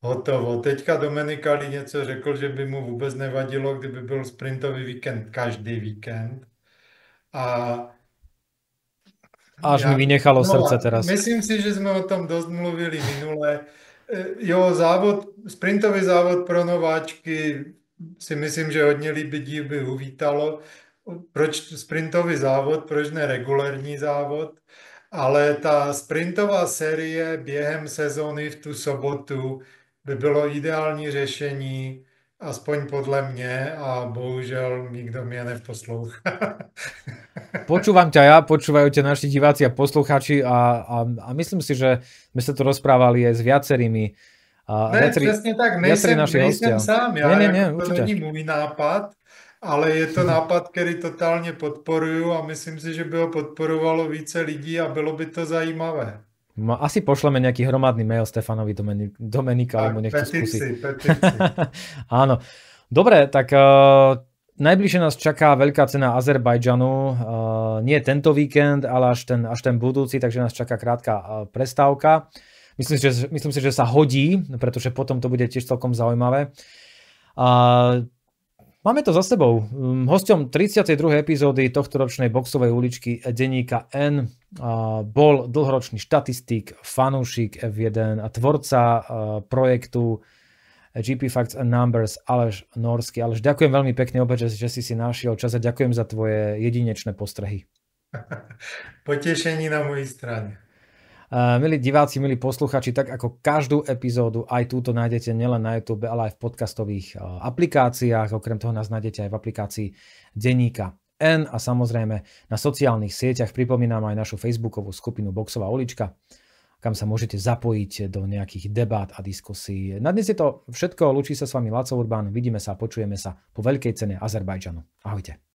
hotovo. Teďka Domenikali něco řekl, že by mu vůbec nevadilo, kdyby byl sprintový víkend každý víkend. A Až ja, mi vynechalo no, srdce teraz. Myslím si, že sme o tom dosť mluvili minule. E, jo, závod, sprintový závod pro nováčky si myslím, že hodně lidí by uvítalo proč sprintový závod, proč ne regulární závod, ale ta sprintová série během sezóny v tu sobotu by bylo ideální řešení, aspoň podle mě a bohužel nikdo mě neposlouchá. Počúvam ťa ja, počúvajú ťa naši diváci a poslucháči a, a, a myslím si, že sme sa tu rozprávali aj s viacerými. A ne, viacerý, presne tak, nejsem, nejsem sám, ja, to není môj nápad, ale je to nápad, který totálně podporuju a myslím si, že by ho podporovalo více lidí a bylo by to zajímavé. No, asi pošleme nejaký hromadný mail Stefanovi Domenika, alebo nech to skúsi. Áno. Dobre, tak uh, najbližšie nás čaká veľká cena Azerbajdžanu. Uh, nie tento víkend, ale až ten, až ten budúci, takže nás čaká krátka uh, prestávka. Myslím, že, myslím si, že sa hodí, pretože potom to bude tiež celkom zaujímavé. Uh, Máme to za sebou. Mm, Hostom 32. epizódy tohto ročnej boxovej uličky denníka N bol dlhoročný štatistik, fanúšik F1 a tvorca projektu GP Facts and Numbers Aleš Norsky. Aleš, ďakujem veľmi pekne opäť, že, že si si našiel čas a ďakujem za tvoje jedinečné postrehy. Potešení na mojej strane. Eh, milí diváci, milí posluchači, tak ako každú epizódu, aj túto nájdete nielen na YouTube, ale aj v podcastových eh, aplikáciách. Okrem toho nás nájdete aj v aplikácii Denníka N a samozrejme na sociálnych sieťach. Pripomínam aj našu facebookovú skupinu Boxová ulička, kam sa môžete zapojiť do nejakých debát a diskusí. Na dnes je to všetko. Lučí sa s vami Laco Urbán. Vidíme sa a počujeme sa po veľkej cene Azerbajdžanu. Ahojte.